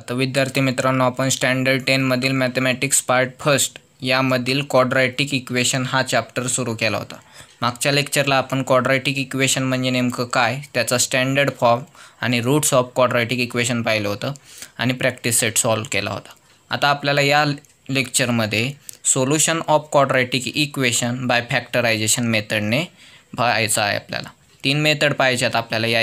आता विद्यार्थी मित्रांनो आपण स्टँडर्ड टेनमधील मॅथमॅटिक्स पार्ट फर्स्ट यामधील क्वाड्रॅटिक इक्वेशन हा चॅप्टर सुरू केला होता मागच्या लेक्चरला आपण क्वाड्रॅटिक इक्वेशन म्हणजे नेमकं काय त्याचा स्टँडर्ड फॉर्म आणि रूट्स ऑफ क्वाड्रॅटिक इक्वेशन पाहिलं होतं आणि प्रॅक्टिस सेट सॉल्व केला होता आता आपल्याला या लेक्चरमध्ये solution of quadratic equation by factorisation मेथडने पाहायचं आहे आपल्याला तीन मेथड पाहिजेत आपल्याला या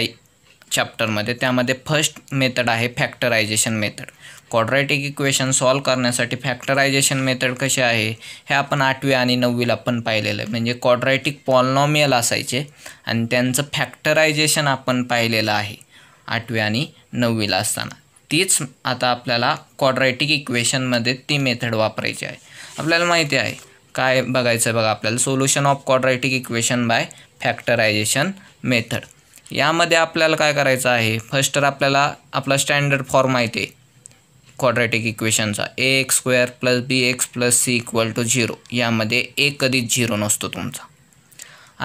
चॅप्टरमध्ये त्यामध्ये फर्स्ट मेथड आहे factorisation method quadratic equation solve करण्यासाठी फॅक्टरायझेशन मेथड कसे आहे हे आपण आठवी आणि नववीला पण पाहिलेलं आहे म्हणजे क्वाड्रॅटिक पॉलनॉमियल असायचे आणि त्यांचं फॅक्टरायझेशन आपण पाहिलेलं आहे आठवी आणि नववीला असताना तीच आता आपल्याला क्वाड्रॅटिक इक्वेशनमध्ये ती मेथड वापरायची आहे आपल्याला माहिती आहे काय बघायचं बघा आपल्याला solution of quadratic equation by factorisation method यामध्ये आपल्याला काय करायचं आहे फर्स्ट तर आपल्याला आपला स्टँडर्ड फॉर्म आहे आहे क्वाड्रॅटिक इक्वेशनचा A X square plus B X plus C equal to zero यामध्ये ए कधीच झिरो नसतो तुमचा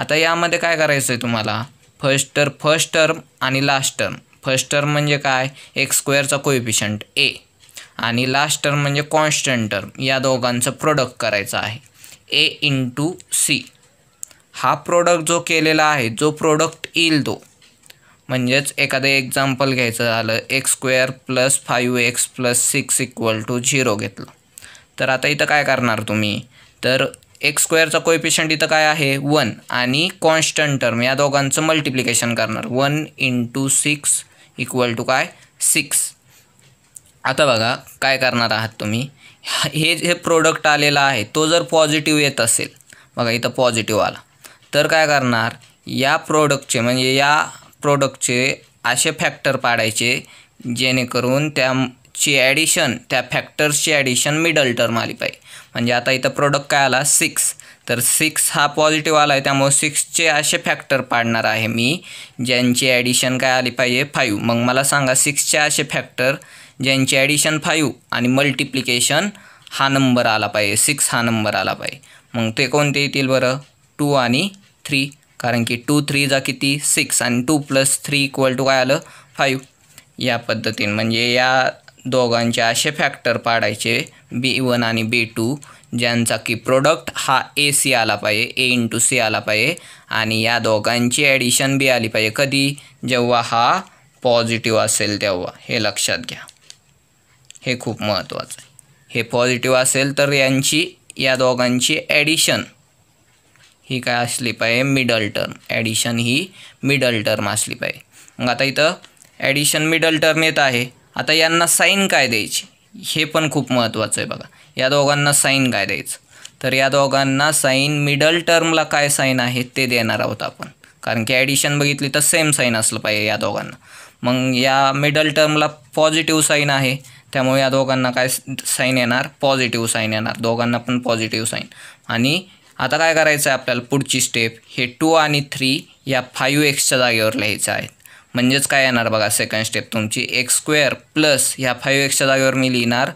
आता यामध्ये काय म्हणजे म्हणजे करायचं आहे तुम्हाला फर्स्ट टर्म फर्स्ट टर्म आणि लास्ट टर्म फर्स्ट टर्म म्हणजे काय एक्स स्क्वेअरचा कोइफिशंट ए आणि लास्ट टर्म म्हणजे कॉन्स्टंट टर्म या दोघांचं प्रोडक्ट करायचं आहे ए इंटू सी हा प्रोडक्ट जो केलेला आहे जो प्रोडक्ट येईल तो म्हणजेच एखादं एक्झाम्पल घ्यायचं झालं X square plus five x plus six equal to zero घेतलं तर आता इथं काय करणार तुम्ही तर एक्स स्क्वेअरचा कोएफिशंट इथं काय आहे वन आणि कॉन्स्टंट टर्म या दोघांचं मल्टिप्लिकेशन करणार one into six equal to काय सिक्स आता बघा काय करणार आहात तुम्ही हे जे प्रोडक्ट आलेला आहे तो जर पॉझिटिव्ह येत असेल बघा इथं पॉझिटिव्ह आला तर काय करणार या प्रोडक्टचे म्हणजे या प्रोडक्टचे असे फॅक्टर पाडायचे जेणेकरून त्याची ॲडिशन त्या फॅक्टर्सची ॲडिशन मिडल टर्म आली पाहिजे म्हणजे आता इथं प्रोडक्ट काय आला सिक्स तर सिक्स हा पॉझिटिव्ह आला आहे त्यामुळे सिक्सचे असे फॅक्टर पाडणार आहे मी ज्यांची ॲडिशन काय आली पाहिजे फाईव्ह मग मला सांगा सिक्सचे असे फॅक्टर ज्यांची ॲडिशन फाईव्ह आणि मल्टिप्लिकेशन हा नंबर आला पाहिजे सिक्स हा नंबर आला पाहिजे मग ते कोणते येतील बरं टू आणि थ्री कारण की टू थ्री जा किती सिक्स आणि two plus three equal to काय आलं फाईव्ह या पद्धतीने म्हणजे या दोघांचे असे फॅक्टर पाडायचे बी वन आणि बी टू ज्यांचा की प्रोडक्ट हा ए सी आला पाहिजे ए इंटू सी आला पाहिजे आणि या दोघांची ॲडिशन बी आली पाहिजे कधी जेव्हा हा पॉझिटिव्ह असेल तेव्हा हे लक्षात घ्या हे खूप महत्त्वाचं आहे हे पॉझिटिव्ह असेल तर यांची या दोघांची ॲडिशन ही काय असली पाहिजे मिडल टर्म ॲडिशन ही मिडल टर्म असली पाहिजे मग आता इथं ॲडिशन मिडल टर्म येत आहे आता यांना साईन काय द्यायची हे पण खूप महत्त्वाचं आहे बघा या दोघांना साईन काय द्यायचं तर या दोघांना साईन मिडल टर्मला काय साईन आहे ते देणार आहोत आपण कारण की ॲडिशन बघितली तर सेम साईन असलं पाहिजे या दोघांना मग या मिडल टर्मला पॉझिटिव्ह साईन आहे त्यामुळे या दोघांना काय साईन येणार पॉझिटिव्ह साईन येणार दोघांना पण पॉझिटिव्ह साईन आणि आता काय करायचं आहे आपल्याला पुढची स्टेप हे टू आणि थ्री या फाईव्ह एक्सच्या जागेवर लिहायचं आहे म्हणजेच काय येणार बघा सेकंड स्टेप तुमची एक्स स्क्वेअर प्लस ह्या फाईव्ह एक्सच्या जागेवर मी लिहिणार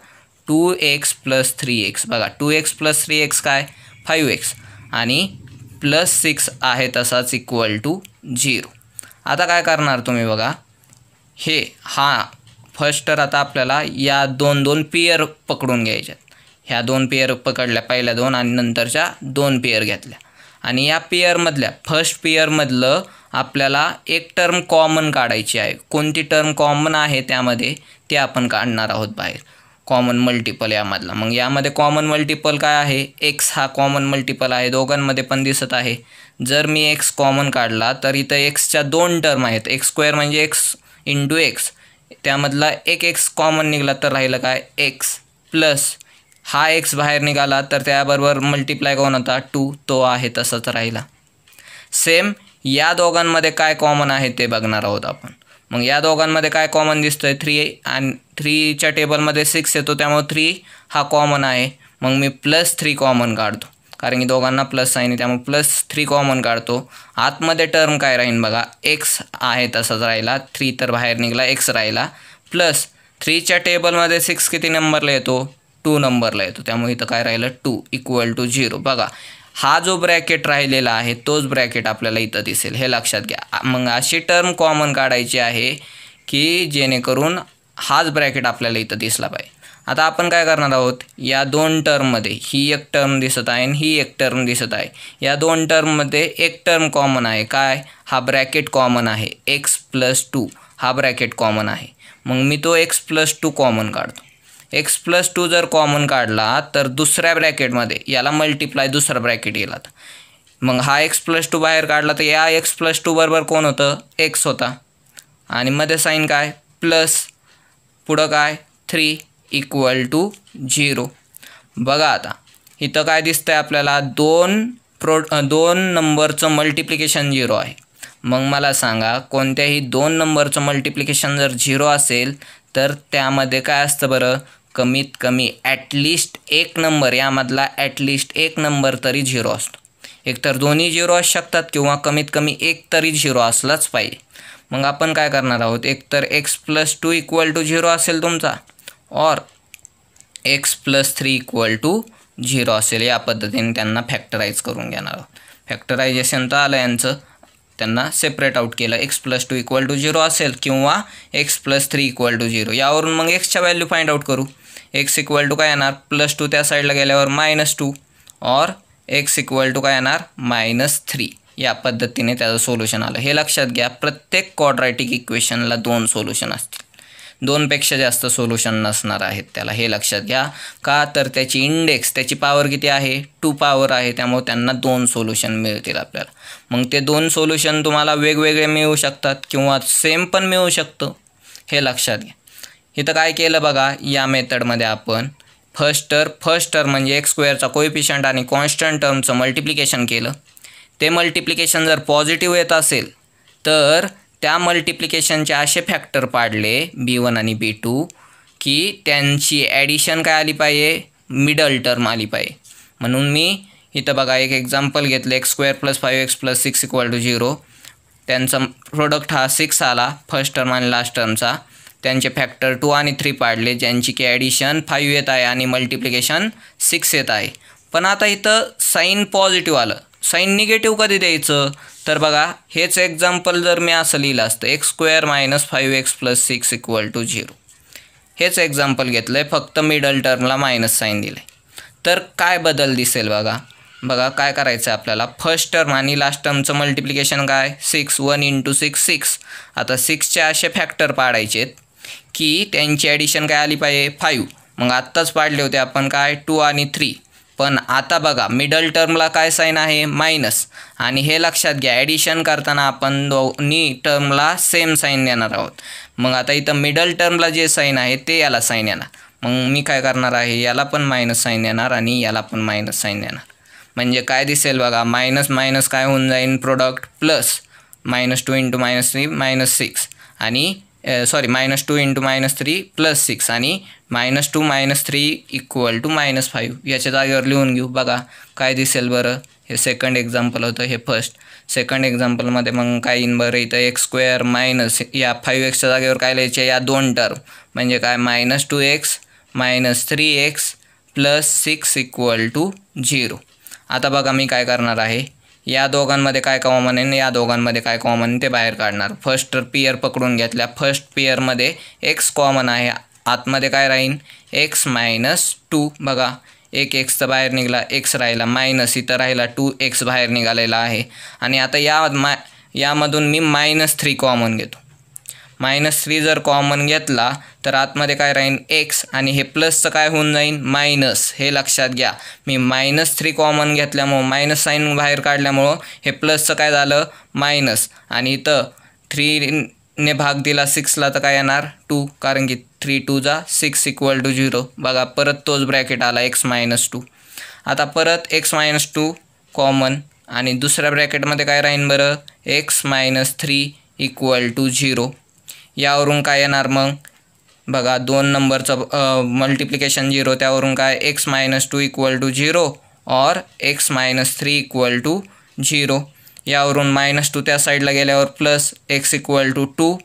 two x plus three X बघा two x plus three X काय फाईव्ह एक्स आणि प्लस सिक्स आहे तसाच इक्वल टू झिरो आता काय करणार तुम्ही बघा हे हा फर्स्ट तर आता आपल्याला या दोन दोन पियर पकडून घ्यायच्यात ह्या दोन पेयर पकडल्या पहिल्या दोन आणि नंतरच्या दोन पेयर घेतल्या आणि या पेयरमधल्या फर्स्ट पेयरमधलं आपल्याला एक टर्म कॉमन काढायची आहे कोणती टर्म कॉमन आहे त्यामध्ये ते आपण काढणार आहोत बाहेर कॉमन मल्टिपल यामधला मग यामध्ये कॉमन मल्टिपल काय आहे एक्स हा कॉमन मल्टिपल आहे दोघांमध्ये पण दिसत आहे जर मी एक्स कॉमन काढला तर इथं एक्सच्या दोन टर्म आहेत एक्स स्क्वेअर म्हणजे एक्स इंटू एक्स त्यामधला एक एक्स कॉमन निघाला तर राहिलं काय एक्स प्लस हा एक्स बाहेर निघाला तर त्याबरोबर मल्टिप्लाय कोण होता टू तो आहे तसाच राहिला सेम या दोघांमध्ये काय कॉमन आहे ते बघणार आहोत आपण मग या दोघांमध्ये काय कॉमन दिसतोय थ्री आणि थ्रीच्या टेबलमध्ये सिक्स येतो त्यामुळे थ्री हा कॉमन आहे मग मी प्लस थ्री कॉमन काढतो कारण की दोघांना प्लस साईन आहे त्यामुळे प्लस थ्री कॉमन काढतो आतमध्ये टर्म काय राहीन बघा एक्स आहे तसाच राहिला थ्री तर बाहेर निघाला एक्स राहिला प्लस थ्रीच्या टेबलमध्ये सिक्स किती नंबरला येतो टू नंबरला येतो त्यामुळे इथं काय राहिलं टू इक्वल टू झिरो बघा हा जो ब्रॅकेट राहिलेला आहे तोच ब्रॅकेट आपल्याला इथं दिसेल हे लक्षात घ्या मग अशी टर्म कॉमन काढायची आहे की जेणेकरून हाच ब्रॅकेट आपल्याला इथं दिसला पाहिजे आता आपण काय करणार आहोत या दोन टर्ममध्ये ही एक टर्म दिसत आहे आणि ही एक टर्म दिसत आहे या दोन टर्ममध्ये एक टर्म कॉमन आहे काय हा ब्रॅकेट कॉमन आहे एक्स प्लस टू हा ब्रॅकेट कॉमन आहे मग मी तो एक्स प्लस टू कॉमन काढतो एक्स प्लस टू जर कॉमन काढला तर दुसऱ्या ब्रॅकेटमध्ये याला मल्टिप्लाय दुसरा ब्रॅकेट गेला मग हा एक्स प्लस टू बाहेर काढला तर या एक्स प्लस टू बरोबर कोण होतं एक्स होता आणि मध्ये साईन काय प्लस पुढं काय थ्री इक्वल टू झिरो बघा आता इथं काय दिसतंय आपल्याला दोन प्रो दोन नंबरचं मल्टिप्लिकेशन झिरो आहे मग मला सांगा कोणत्याही दोन नंबरचं मल्टिप्लिकेशन जर झिरो असेल तर त्यामध्ये काय असतं बरं कमीत कमी ॲटलिस्ट एक नंबर यामधला ॲटलिस्ट एक नंबर तरी झिरो असतो एकतर दोन्ही झिरो असू शकतात किंवा कमीत कमी एक तरी झिरो असलाच पाहिजे मग आपण काय करणार आहोत एकतर X plus two equal to zero असेल तुमचा और x plus three equal to zero असेल या पद्धतीने त्यांना फॅक्टराईज करून घेणार आहोत फॅक्टरायझेशन तर आलं यांचं त्यांना सेपरेट आउट केलं X plus two equal to zero असेल किंवा X plus three equal to zero यावरून मग एक्सच्या व्हॅल्यू फाइंड आउट करू एक्स इक्वल टू काय येणार प्लस टू त्या साईडला गेल्यावर मायनस टू और एक्स इक्वल टू काय येणार मायनस थ्री या पद्धतीने त्याचं सोल्युशन आलं हे लक्षात घ्या प्रत्येक इक्वेशन इक्वेशनला दोन सोल्युशन असतील दोनपेक्षा जास्त सोल्युशन नसणार आहेत त्याला हे लक्षात घ्या का तर त्याची इंडेक्स त्याची पावर किती आहे टू पावर आहे त्यामुळे त्यांना दोन सोल्युशन मिळतील आपल्याला मग ते दोन सोल्युशन तुम्हाला वेगवेगळे मिळू शकतात किंवा सेम पण मिळू शकतं हे लक्षात घ्या इथं काय केलं बघा या मेथडमध्ये आपण फर्स्ट टर्म फर्स्ट टर्म म्हणजे एक्स स्क्वेअरचा कोइफिशंट आणि कॉन्स्टंट टर्मचं मल्टिप्लिकेशन केलं ते मल्टिप्लिकेशन जर पॉझिटिव्ह येत असेल तर त्या मल्टिप्लिकेशनचे असे फॅक्टर पाडले बी वन आणि बी टू की त्यांची ॲडिशन काय आली पाहिजे मिडल टर्म आली पाहिजे म्हणून मी इथं बघा एक एक्झाम्पल घेतलं X square plus five x plus six equal to zero त्यांचा प्रोडक्ट हा सिक्स आला फर्स्ट टर्म आणि लास्ट टर्मचा त्यांचे फॅक्टर टू आणि थ्री पाडले ज्यांची की ॲडिशन फाईव्ह येत आहे आणि मल्टिप्लिकेशन सिक्स येत आहे पण आता इथं साईन पॉझिटिव्ह आलं साईन निगेटिव्ह कधी द्यायचं तर बघा हेच एक्झाम्पल जर मी असं लिहिलं असतं X square minus five x plus six equal to zero हेच एक्झाम्पल घेतलं आहे फक्त मिडल टर्मला मायनस साईन दिलं आहे तर काय बदल दिसेल बघा बघा काय करायचं आहे आपल्याला फर्स्ट टर्म आणि लास्ट टर्मचं मल्टिप्लिकेशन काय six one into six six आता सिक्सचे असे फॅक्टर पाडायचे आहेत की त्यांची ॲडिशन काय आली पाहिजे फाईव्ह मग आत्ताच पाडले होते आपण काय टू आणि थ्री पण आता बघा मिडल टर्मला काय साईन आहे मायनस आणि हे लक्षात घ्या ॲडिशन करताना आपण दोन्ही टर्मला सेम साईन देणार आहोत मग आता इथं मिडल टर्मला जे साईन आहे ते याला साईन येणार मग मी काय करणार आहे याला पण मायनस साईन देणार आणि याला पण मायनस साईन देणार म्हणजे काय दिसेल बघा मायनस मायनस काय होऊन जाईल product plus minus two into minus three minus six आणि sorry minus two into minus three plus six आणि minus two minus three equal to minus five याच्या जागेवर लिहून घेऊ बघा काय दिसेल बरं हे सेकंड एक्झाम्पल होतं हे फर्स्ट सेकंड एक्झाम्पलमध्ये मग काय इन बरं इथं एक्स स्क्वेअर मायनस या फाईव्ह एक्सच्या जागेवर काय लिहायचे या दोन टर्म म्हणजे काय minus two x minus three x plus six equal to zero आता बघा मी काय करणार आहे या दोघांमध्ये काय कॉमन आहे या दोघांमध्ये काय कॉमन ते बाहेर काढणार फर्स्ट पियर पकडून घेतल्या फर्स्ट पियरमध्ये एक्स कॉमन आहे आतमध्ये काय राहीन एक्स मायनस टू बघा एक एक्सचं बाहेर निघाला एक्स राहिला मायनस इथं राहिला टू एक्स बाहेर निघालेला आहे आणि आता या मा यामधून मी मायनस थ्री कॉमन घेतो मायनस थ्री जर कॉमन घेतला तर आतमध्ये काय राहीन एक्स आणि हे प्लसचं काय होऊन जाईन मायनस हे लक्षात घ्या मी मायनस थ्री कॉमन घेतल्यामुळं मायनस साईन बाहेर काढल्यामुळं हे प्लसचं काय झालं मायनस आणि इथं थ्रीने भाग दिला सिक्सला तर काय येणार टू कारण की थ्री टू जा सिक्स इक्वल टू झिरो बघा परत तोच ब्रॅकेट आला एक्स मायनस टू आता परत एक्स मायनस टू कॉमन आणि दुसऱ्या ब्रॅकेटमध्ये काय राहीन बरं X minus three equal to zero यावरून काय येणार मग बघा दोन नंबरचं मल्टिप्लिकेशन झिरो त्यावरून काय x minus two equal to zero और x minus three equal to zero यावरून मायनस टू त्या साईडला गेल्यावर plus x equal to two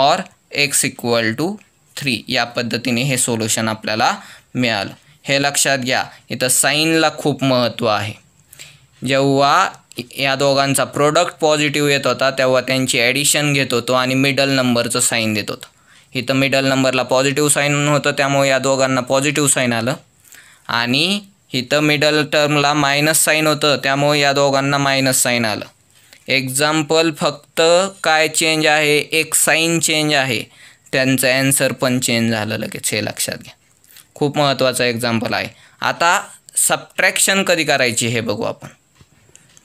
और एक्स इक्वल टू थ्री या पद्धतीने हे सोल्युशन आपल्याला मिळालं हे लक्षात घ्या इथं साईनला खूप महत्त्व आहे जेव्हा या दोघांचा प्रोडक्ट पॉझिटिव्ह येत होता तेव्हा त्यांची ॲडिशन घेत होतो आणि मिडल नंबरचं साईन देत होतं इथं मिडल नंबरला पॉझिटिव्ह साईन होतं त्यामुळे या दोघांना पॉझिटिव्ह साईन आलं आणि इथं मिडल टर्मला मायनस साईन होतं त्यामुळे या दोघांना मायनस साईन आलं एक्झाम्पल फक्त काय चेंज आहे एक साईन चेंज आहे त्यांचं अँसर पण चेंज झालं लगेच हे लक्षात घ्या खूप महत्त्वाचं एक्झाम्पल आहे आता सबट्रॅक्शन कधी करायची हे बघू आपण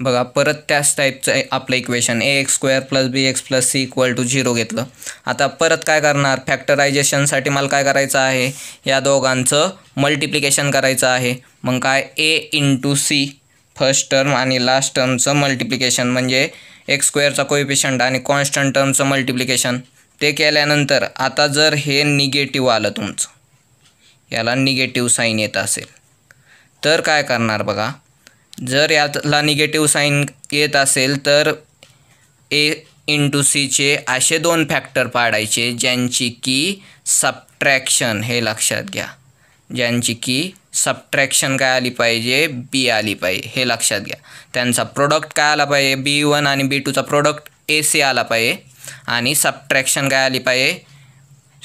बघा परत त्याच टाईपचं आपलं equation A X square plus B X plus C equal to zero घेतलं आता परत काय करणार फॅक्टरायझेशनसाठी मला काय करायचं आहे या दोघांचं मल्टिप्लिकेशन करायचं आहे मग काय A into C first term आणि लास्ट टर्मचं मल्टिप्लिकेशन म्हणजे एक्स स्क्वेअरचा कोइफिशंट आणि कॉन्स्टंट टर्मचं मल्टिप्लिकेशन ते केल्यानंतर आता जर हे निगेटिव्ह आलं तुमचं याला निगेटिव्ह साईन येत असेल तर काय करणार बघा जर यातला निगेटिव्ह साईन येत असेल तर ए इंटू सीचे असे दोन फॅक्टर पाडायचे ज्यांची की सबट्रॅक्शन हे लक्षात घ्या ज्यांची की सबट्रॅक्शन काय आली पाहिजे बी आली पाहिजे हे लक्षात घ्या त्यांचा प्रोडक्ट काय आला पाहिजे बी वन आणि बी टूचा प्रोडक्ट ए सी आला पाहिजे आणि सबट्रॅक्शन काय आली पाहिजे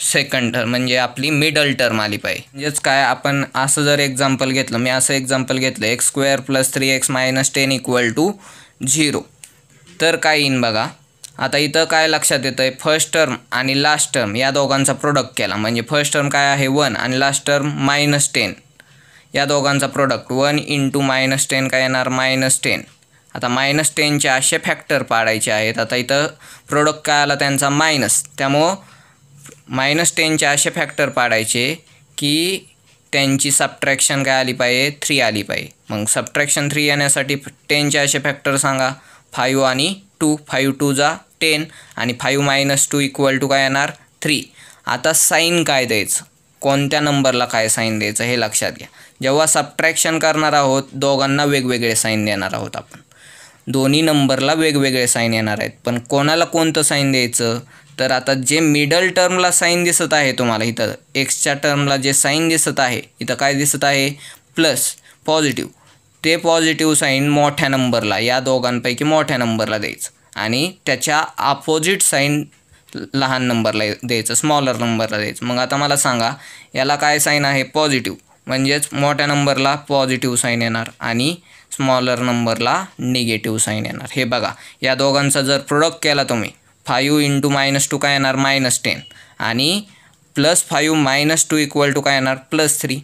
सेकंड टर्म म्हणजे आपली मिडल टर्म आली पाहिजे म्हणजेच काय आपण असं जर एक्झाम्पल घेतलं मी असं एक्झाम्पल घेतलं X square plus three x minus ten equal to zero तर काय येईन बघा आता इथं काय लक्षात येतं आहे फर्स्ट टर्म आणि लास्ट टर्म या दोघांचा प्रोडक्ट केला म्हणजे फर्स्ट टर्म काय आहे वन आणि लास्ट टर्म मायनस टेन या दोघांचा product one into minus ten काय येणार मायनस टेन आता मायनस टेनचे असे फॅक्टर पाडायचे आहेत आता इथं प्रोडक्ट काय आला त्यांचा मायनस त्यामुळं मायनस टेनचे असे फॅक्टर पाडायचे की त्यांची सबट्रॅक्शन काय आली पाहिजे थ्री आली पाहिजे मग सबट्रॅक्शन थ्री येण्यासाठी टेनचे असे फॅक्टर सांगा फाईव्ह आणि टू फाईव्ह टू जा टेन आणि five minus two equal to काय येणार थ्री आता साईन काय द्यायचं कोणत्या नंबरला काय साईन द्यायचं हे लक्षात घ्या जेव्हा सबट्रॅक्शन करणार आहोत दोघांना वेगवेगळे साईन देणार आहोत आपण दोन्ही नंबरला वेगवेगळे साईन येणार आहेत पण कोणाला कोणतं साईन द्यायचं तर आता जे मिडल टर्मला साईन दिसत आहे तुम्हाला इथं एक्सच्या टर्मला जे साईन दिसत आहे इथं काय दिसत आहे प्लस पॉझिटिव्ह ते पॉझिटिव्ह साईन मोठ्या नंबरला या दोघांपैकी मोठ्या नंबरला द्यायचं आणि त्याच्या अपोजिट साईन लहान नंबरला द्यायचं स्मॉलर नंबरला द्यायचं मग आता मला सांगा याला काय साईन आहे पॉझिटिव्ह म्हणजेच मोठ्या नंबरला पॉझिटिव्ह साईन येणार आणि स्मॉलर नंबरला निगेटिव्ह साईन येणार हे बघा या दोघांचा जर प्रोडक्ट केला तुम्ही फायू इंटू मायनस टू काय येणार मायनस टेन आणि plus five minus two equal to काय येणार प्लस थ्री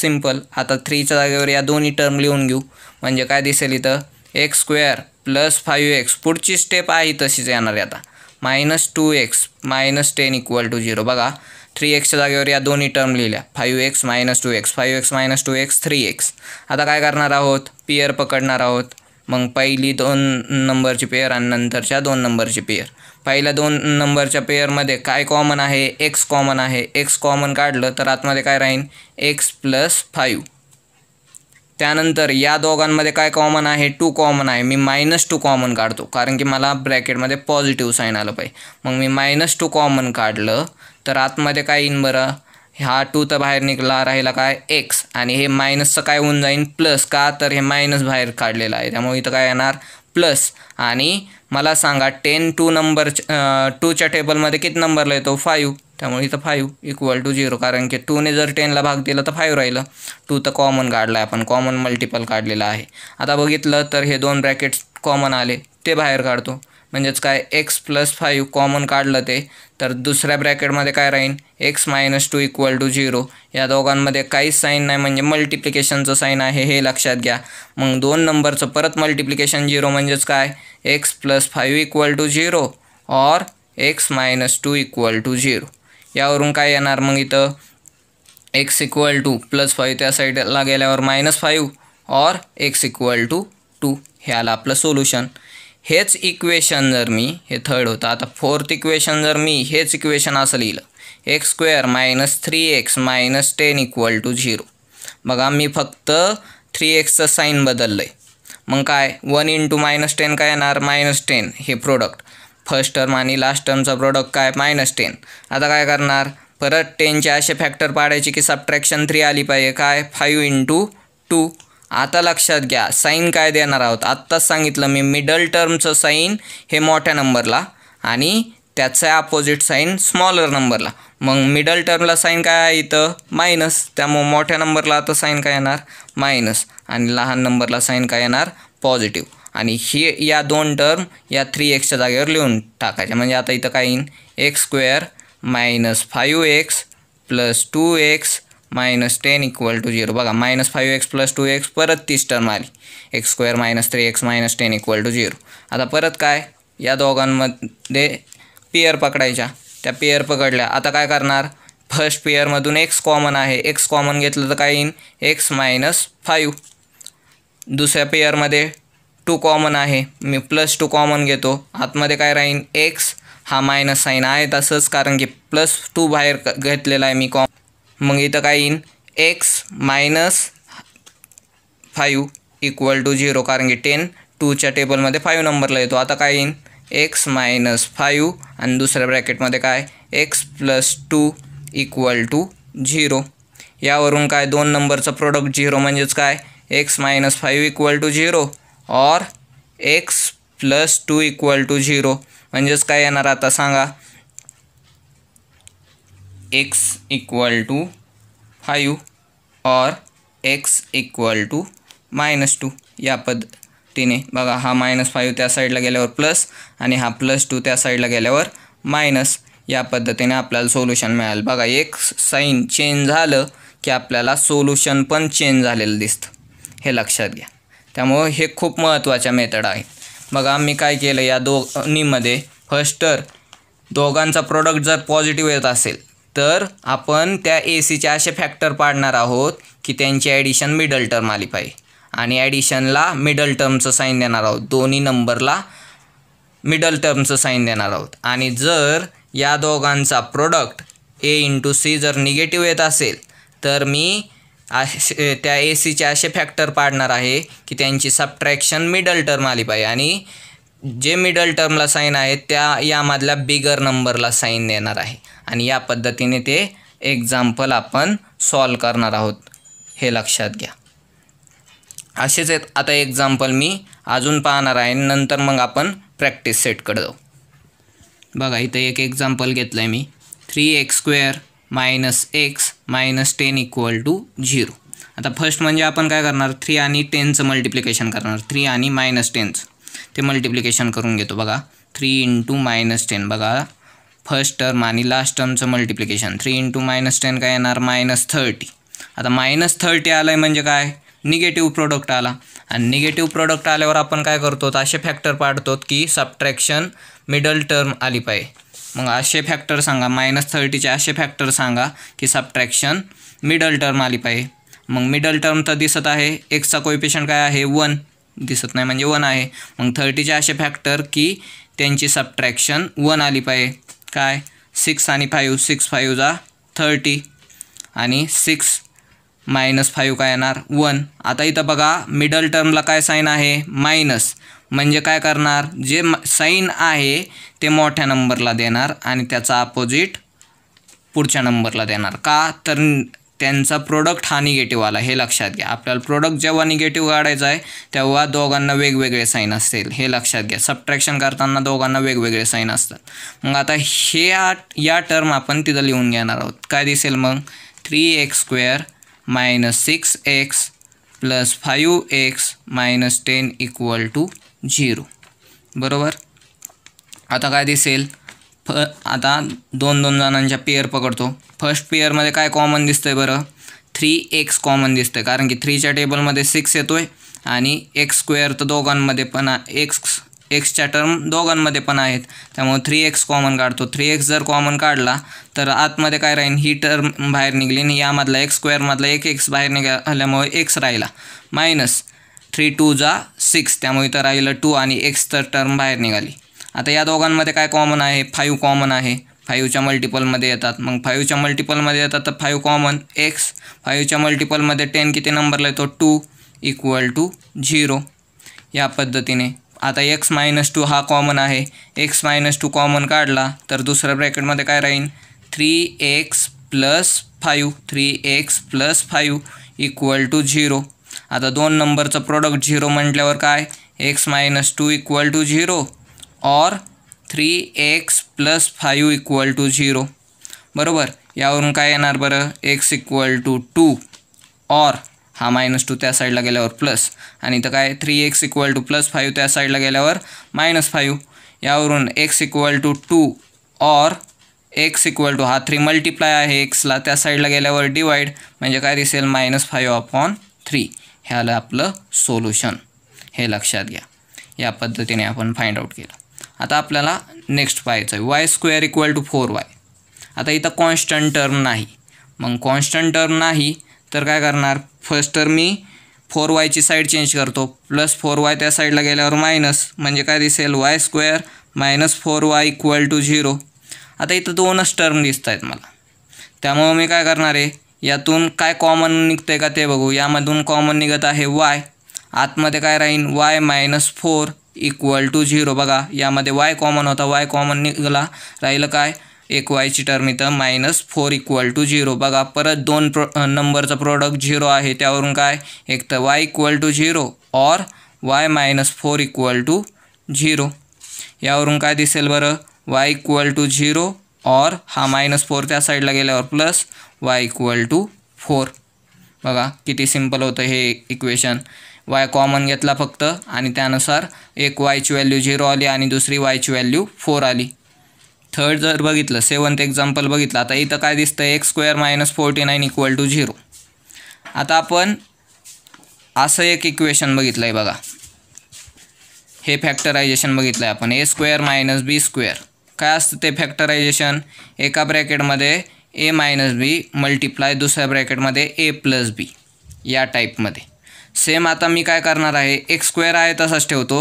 सिम्पल आता थ्रीच्या जागेवर या दोन्ही टर्म लिहून घेऊ म्हणजे काय दिसेल इथं x square plus five X पुढची स्टेप आहे तशीच येणार आता minus two x minus ten equal to zero बघा थ्री एक्सच्या जागेवर या दोन्ही टर्म लिहिल्या five x minus two X five x minus two X three X आता काय करणार आहोत पेयर पकडणार आहोत मग पहिली दोन नंबरची पेयर आणि नंतरच्या दोन नंबरची पेयर पहिल्या दोन नंबरच्या पेअरमध्ये काय कॉमन आहे एक्स कॉमन आहे एक्स कॉमन काढलं तर आतमध्ये काय राहीन एक्स प्लस फाईव्ह त्यानंतर या दोघांमध्ये काय कॉमन आहे टू कॉमन आहे मी मायनस टू कॉमन काढतो कारण की मला ब्रॅकेटमध्ये पॉझिटिव्ह साईन आलं पाहिजे मग मी मायनस टू कॉमन काढलं तर आतमध्ये काय येईन बरं हा टू तर बाहेर निघला राहिला काय एक्स आणि हे मायनसचं काय होऊन जाईन प्लस का तर हे मायनस बाहेर काढलेलं आहे त्यामुळे इथं काय येणार प्लस आणि मला सांगा टेन टू नंबर टूच्या टेबलमध्ये किती नंबरला येतो फाईव्ह त्यामुळे इथं फाईव्ह इक्वल टू झिरो कारण की टूने जर टेनला भाग दिला तर फाईव्ह राहिलं टू तर कॉमन काढला आहे आपण कॉमन मल्टिपल काढलेला आहे आता बघितलं तर हे दोन ब्रॅकेट्स कॉमन आले ते बाहेर काढतो म्हणजेच काय एक्स प्लस फाईव्ह कॉमन काढलं ते तर दुसऱ्या ब्रॅकेटमध्ये काय राहीन x minus two equal to zero या दोघांमध्ये काहीच साईन नाही म्हणजे मल्टिप्लिकेशनचं साईन आहे हे लक्षात घ्या मग दोन नंबरचं परत मल्टिप्लिकेशन झिरो म्हणजेच काय x plus five equal to zero or x minus two equal to zero यावरून काय येणार मग इथं X equal to plus five त्या साईडला गेल्यावर minus five or x equal to two हे आलं आपलं सोल्युशन हेच इक्वेशन जर मी हे थर्ड होतं आता फोर्थ इक्वेशन जर मी हेच इक्वेशन असं लिहिलं x square minus three x minus ten equal to zero बघा मी फक्त थ्री एक्सचं साईन बदललं आहे मग काय वन इंटू मायनस टेन काय येणार मायनस टेन हे प्रोडक्ट फर्स्ट टर्म आणि लास्ट टर्मचा प्रोडक्ट काय मायनस टेन आता काय करणार परत टेनचे असे फॅक्टर पाडायचे की सबट्रॅक्शन थ्री आली पाहिजे काय फाईव्ह इंटू टू आता लक्षात घ्या साईन काय देणार आहोत आत्ताच सांगितलं मी मिडल टर्मचं साईन हे मोठ्या नंबरला आणि त्याचं अपोजिट साईन स्मॉलर नंबरला मग मिडल टर्मला साईन काय आहे इथं मायनस त्यामुळं मोठ्या नंबरला आता साईन काय येणार मायनस आणि लहान नंबरला साईन काय येणार पॉझिटिव्ह आणि ही या दोन टर्म या थ्री एक्सच्या जागेवर लिहून टाकायचे म्हणजे आता इथं काय येईन x square minus five x plus two x minus ten equal to zero बघा minus five x plus two x परत तीस टर्म आली x square minus three x minus ten equal to zero आता परत काय या दोघांमध्ये पियर पकडायच्या त्या पेअर पकडल्या आता काय करणार फर्स्ट पेअरमधून एक्स कॉमन आहे एक्स कॉमन घेतलं तर काय येईन एक्स मायनस फाईव्ह दुसऱ्या पेअरमध्ये टू कॉमन आहे मी प्लस टू कॉमन घेतो आतमध्ये काय राहीन एक्स हा मायनस साईन आहे तसंच कारण की प्लस टू बाहेर घेतलेला आहे मी कॉम मग इथं काय येईन x minus five equal to zero कारण की टेन टूच्या टेबलमध्ये फाईव्ह नंबरला येतो आता काय येईन एक्स मायनस फाईव्ह आणि दुसऱ्या ब्रॅकेटमध्ये काय x plus two equal to zero यावरून काय दोन नंबरचं प्रोडक्ट झिरो म्हणजेच काय x minus five equal to zero और x plus two equal to zero म्हणजेच काय येणार आता सांगा x equal to 5 or x equal to minus two या पद्धतीने बघा हा मायनस फाईव्ह त्या साईडला गेल्यावर प्लस आणि हा प्लस टू त्या साईडला गेल्यावर मायनस या पद्धतीने आपल्याला सोल्युशन मिळालं बघा एक साईन चेंज झालं की आपल्याला सोल्युशन पण चेंज झालेलं दिसतं हे लक्षात घ्या त्यामुळं हे खूप महत्त्वाच्या मेथड आहे बघा आम्ही काय केलं या दोन्हीमध्ये फर्स्टर दोघांचा प्रोडक्ट जर पॉझिटिव्ह येत असेल तर आपण त्या ए सीचे असे फॅक्टर पाडणार आहोत की त्यांची ॲडिशन मिडल टर्म आली पाहिजे आणि ॲडिशनला मिडल टर्मचं साईन देणार आहोत दोन्ही नंबरला मिडल टर्मचं साईन देणार आहोत आणि जर या दोघांचा प्रोडक्ट ए इंटू सी जर निगेटिव्ह येत असेल तर मी त्या ए सीचे असे फॅक्टर पाडणार आहे की त्यांची सबट्रॅक्शन मिडल टर्म आली पाहिजे आणि जे मिडल टर्मला साईन आहे त्या यामधल्या बिगर नंबरला साईन देणार आहे आणि या पद्धतीने ते एक्झाम्पल आपण सॉल्व करणार आहोत हे लक्षात घ्या असेच आहेत आता एक्झाम्पल मी अजून पाहणार आहे नंतर मग आपण प्रॅक्टिस सेटकडे जाऊ बघा इथं एक एक्झाम्पल घेतलं आहे मी three x square minus x minus ten equal to zero आता फर्स्ट म्हणजे आपण काय करणार थ्री आणि टेनचं मल्टिप्लिकेशन करणार थ्री आणि मायनस टेनचं ते मल्टिप्लिकेशन करून घेतो बघा थ्री इंटू मायनस टेन बघा फर्स्ट टर्म आणि लास्ट टर्मचं multiplication three into minus ten काय येणार मायनस थर्टी आता मायनस थर्टी आलं आहे म्हणजे काय निगेटिव्ह प्रोडक्ट आला आणि निगेटिव्ह प्रोडक्ट आल्यावर आपण काय करतो असे फॅक्टर पाडतो की सबट्रॅक्शन मिडल टर्म आली पाहिजे मग असे फॅक्टर सांगा मायनस थर्टीचे असे फॅक्टर सांगा की सबट्रॅक्शन मिडल टर्म आली पाहिजे मग मिडल टर्म तर दिसत आहे एक्सचा पेशंट काय आहे वन दिसत नाही म्हणजे वन आहे मग थर्टीचे असे फॅक्टर की त्यांची सबट्रॅक्शन वन आली पाहिजे काय सिक्स आणि फाईव्ह सिक्स फाईव्ह जा थर्टी आणि सिक्स मायनस फाईव्ह काय येणार वन आता इथं बघा मिडल टर्मला काय साईन आहे मायनस म्हणजे काय करणार जे साईन आहे ते मोठ्या नंबरला देणार आणि त्याचा अपोजिट पुढच्या नंबरला देणार का तर त्यांचा प्रोडक्ट हा निगेटिव्ह आला हे लक्षात घ्या आपल्याला प्रोडक्ट जेव्हा निगेटिव्ह काढायचा आहे तेव्हा दोघांना वेगवेगळे साईन असतील हे लक्षात घ्या सबट्रॅक्शन करताना दोघांना वेगवेगळे साईन असतात मग आता हे या टर्म आपण तिथं लिहून घेणार आहोत काय दिसेल मग three x square minus six x plus five x minus ten equal to zero बरोबर आता काय दिसेल फ आता दोन दोन जणांच्या पेअर पकडतो फर्स्ट पेअरमध्ये काय कॉमन दिसतं आहे बरं थ्री एक्स कॉमन दिसतं आहे कारण की थ्रीच्या टेबलमध्ये सिक्स येतो आहे आणि एक्स स्क्वेअर तर दोघांमध्ये पण एक्स एक्सच्या टर्म दोघांमध्ये पण आहेत त्यामुळे थ्री एक्स कॉमन काढतो थ्री एक्स जर कॉमन काढला तर आतमध्ये काय राहीन ही टर्म बाहेर निघली आणि यामधला एक्स स्क्वेअरमधला एक एक्स बाहेर निघाल्यामुळे एक्स राहिला मायनस थ्री टू जा सिक्स त्यामुळे इथं राहिलं टू आणि एक्स तर टर्म बाहेर निघाली आता या दोघांमध्ये काय कॉमन आहे फाईव्ह कॉमन आहे फाईव्हच्या मल्टिपलमध्ये येतात मग फाईव्हच्या मल्टिपलमध्ये येतात तर फाईव्ह कॉमन एक्स फाईव्हच्या मल्टिपलमध्ये टेन किती नंबरला येतो टू इक्वल टू झिरो या पद्धतीने आता एक्स मायनस टू हा कॉमन आहे एक्स मायनस टू कॉमन काढला तर दुसऱ्या ब्रॅकेटमध्ये काय राहीन three x plus five three x plus five equal to zero आता दोन नंबरचं प्रोडक्ट झिरो म्हटल्यावर काय x minus two equal to zero or three x plus five equal to zero बरोबर यावरून काय येणार बरं x equal to two or हा मायनस टू त्या साईडला गेल्यावर प्लस आणि तर काय three x equal to plus five त्या साईडला गेल्यावर मायनस फाईव्ह यावरून x equal to two or x equal to हा थ्री मल्टिप्लाय आहे एक्सला त्या साईडला गेल्यावर डिवाईड म्हणजे काय दिसेल मायनस फायू अपॉन थ्री ह्याला आपलं सोल्युशन हे लक्षात घ्या या पद्धतीने आपण फाइंड आउट केलं आता आपल्याला नेक्स्ट पाहायचं आहे y square equal to four y आता इथं कॉन्स्टंट टर्म नाही मग कॉन्स्टंट टर्म नाही तर काय करणार फर्स्ट तर मी फोर वायची साईड चेंज करतो प्लस फोर वाय त्या साईडला गेल्यावर मायनस म्हणजे काय दिसेल y square minus four y equal to zero आता इथं दोनच टर्म दिसत आहेत मला त्यामुळं मी काय करणार आहे यातून काय कॉमन निघतं आहे का ते बघू यामधून कॉमन निघत आहे वाय आतमध्ये काय राहीन y minus four equal to zero बघा यामध्ये वाय कॉमन होता वाय कॉमन निघाला राहिलं काय एक वायची टर्म इथं minus four equal to zero बघा परत दोन प्रो नंबरचा प्रोडक्ट झिरो आहे त्यावरून काय एक तर वाय इक्वल टू झिरो और y minus four equal to zero यावरून काय दिसेल बरं वाय इक्वल टू झिरो और हा मायनस फोर त्या साईडला गेल्यावर plus y equal to four बघा किती सिम्पल होतं हे इक्वेशन वाय कॉमन घेतला फक्त आणि त्यानुसार एक वायची व्हॅल्यू झिरो आली आणि दुसरी वायची व्हॅल्यू फोर आली थर्ड जर बघितलं सेवन्थ एक्झाम्पल बघितलं आता इथं काय दिसतं x square minus forty nine equal to zero आता आपण असं एक इक्वेशन बघितलं आहे बघा हे फॅक्टरायझेशन बघितलं आहे आपण A square minus B square काय असतं ते फॅक्टरायझेशन एका ब्रॅकेटमध्ये ए मायनस बी मल्टिप्लाय दुसऱ्या ब्रॅकेटमध्ये ए प्लस बी या टाईपमध्ये सेम आता मी काय करणार आहे एक स्क्वेअर आहे तसाच ठेवतो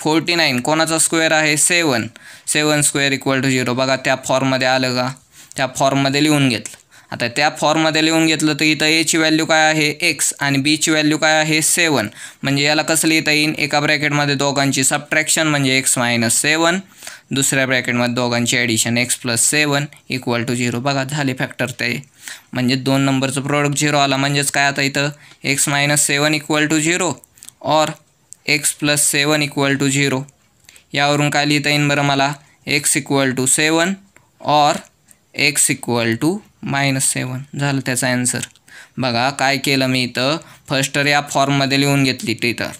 फोर्टी नाईन कोणाचा स्क्वेअर आहे seven seven square equal to zero बघा त्या फॉर्ममध्ये आलं का त्या फॉर्ममध्ये लिहून घेतलं आता त्या फॉर्ममध्ये लिहून घेतलं तर इथं एची व्हॅल्यू काय आहे एक्स आणि बीची व्हॅल्यू काय आहे सेवन म्हणजे याला कसं लिहिता येईल एका ब्रॅकेटमध्ये दोघांची सबट्रॅक्शन म्हणजे एक्स मायनस सेवन दुसऱ्या ब्रॅकेटमध्ये दोघांची addition x plus seven equal to zero बघा झाले फॅक्टर ते म्हणजे दोन नंबरचं प्रोडक्ट झिरो आला म्हणजेच काय आता इथं x minus seven equal to zero or x plus seven equal to zero यावरून काय लिहिता येईन बरं मला एक्स इक्वल टू सेवन और x equal to minus seven झालं त्याचा ॲन्सर बघा काय केलं मी इथं फर्स्ट टर्म या फॉर्ममध्ये लिहून घेतली ती टर्म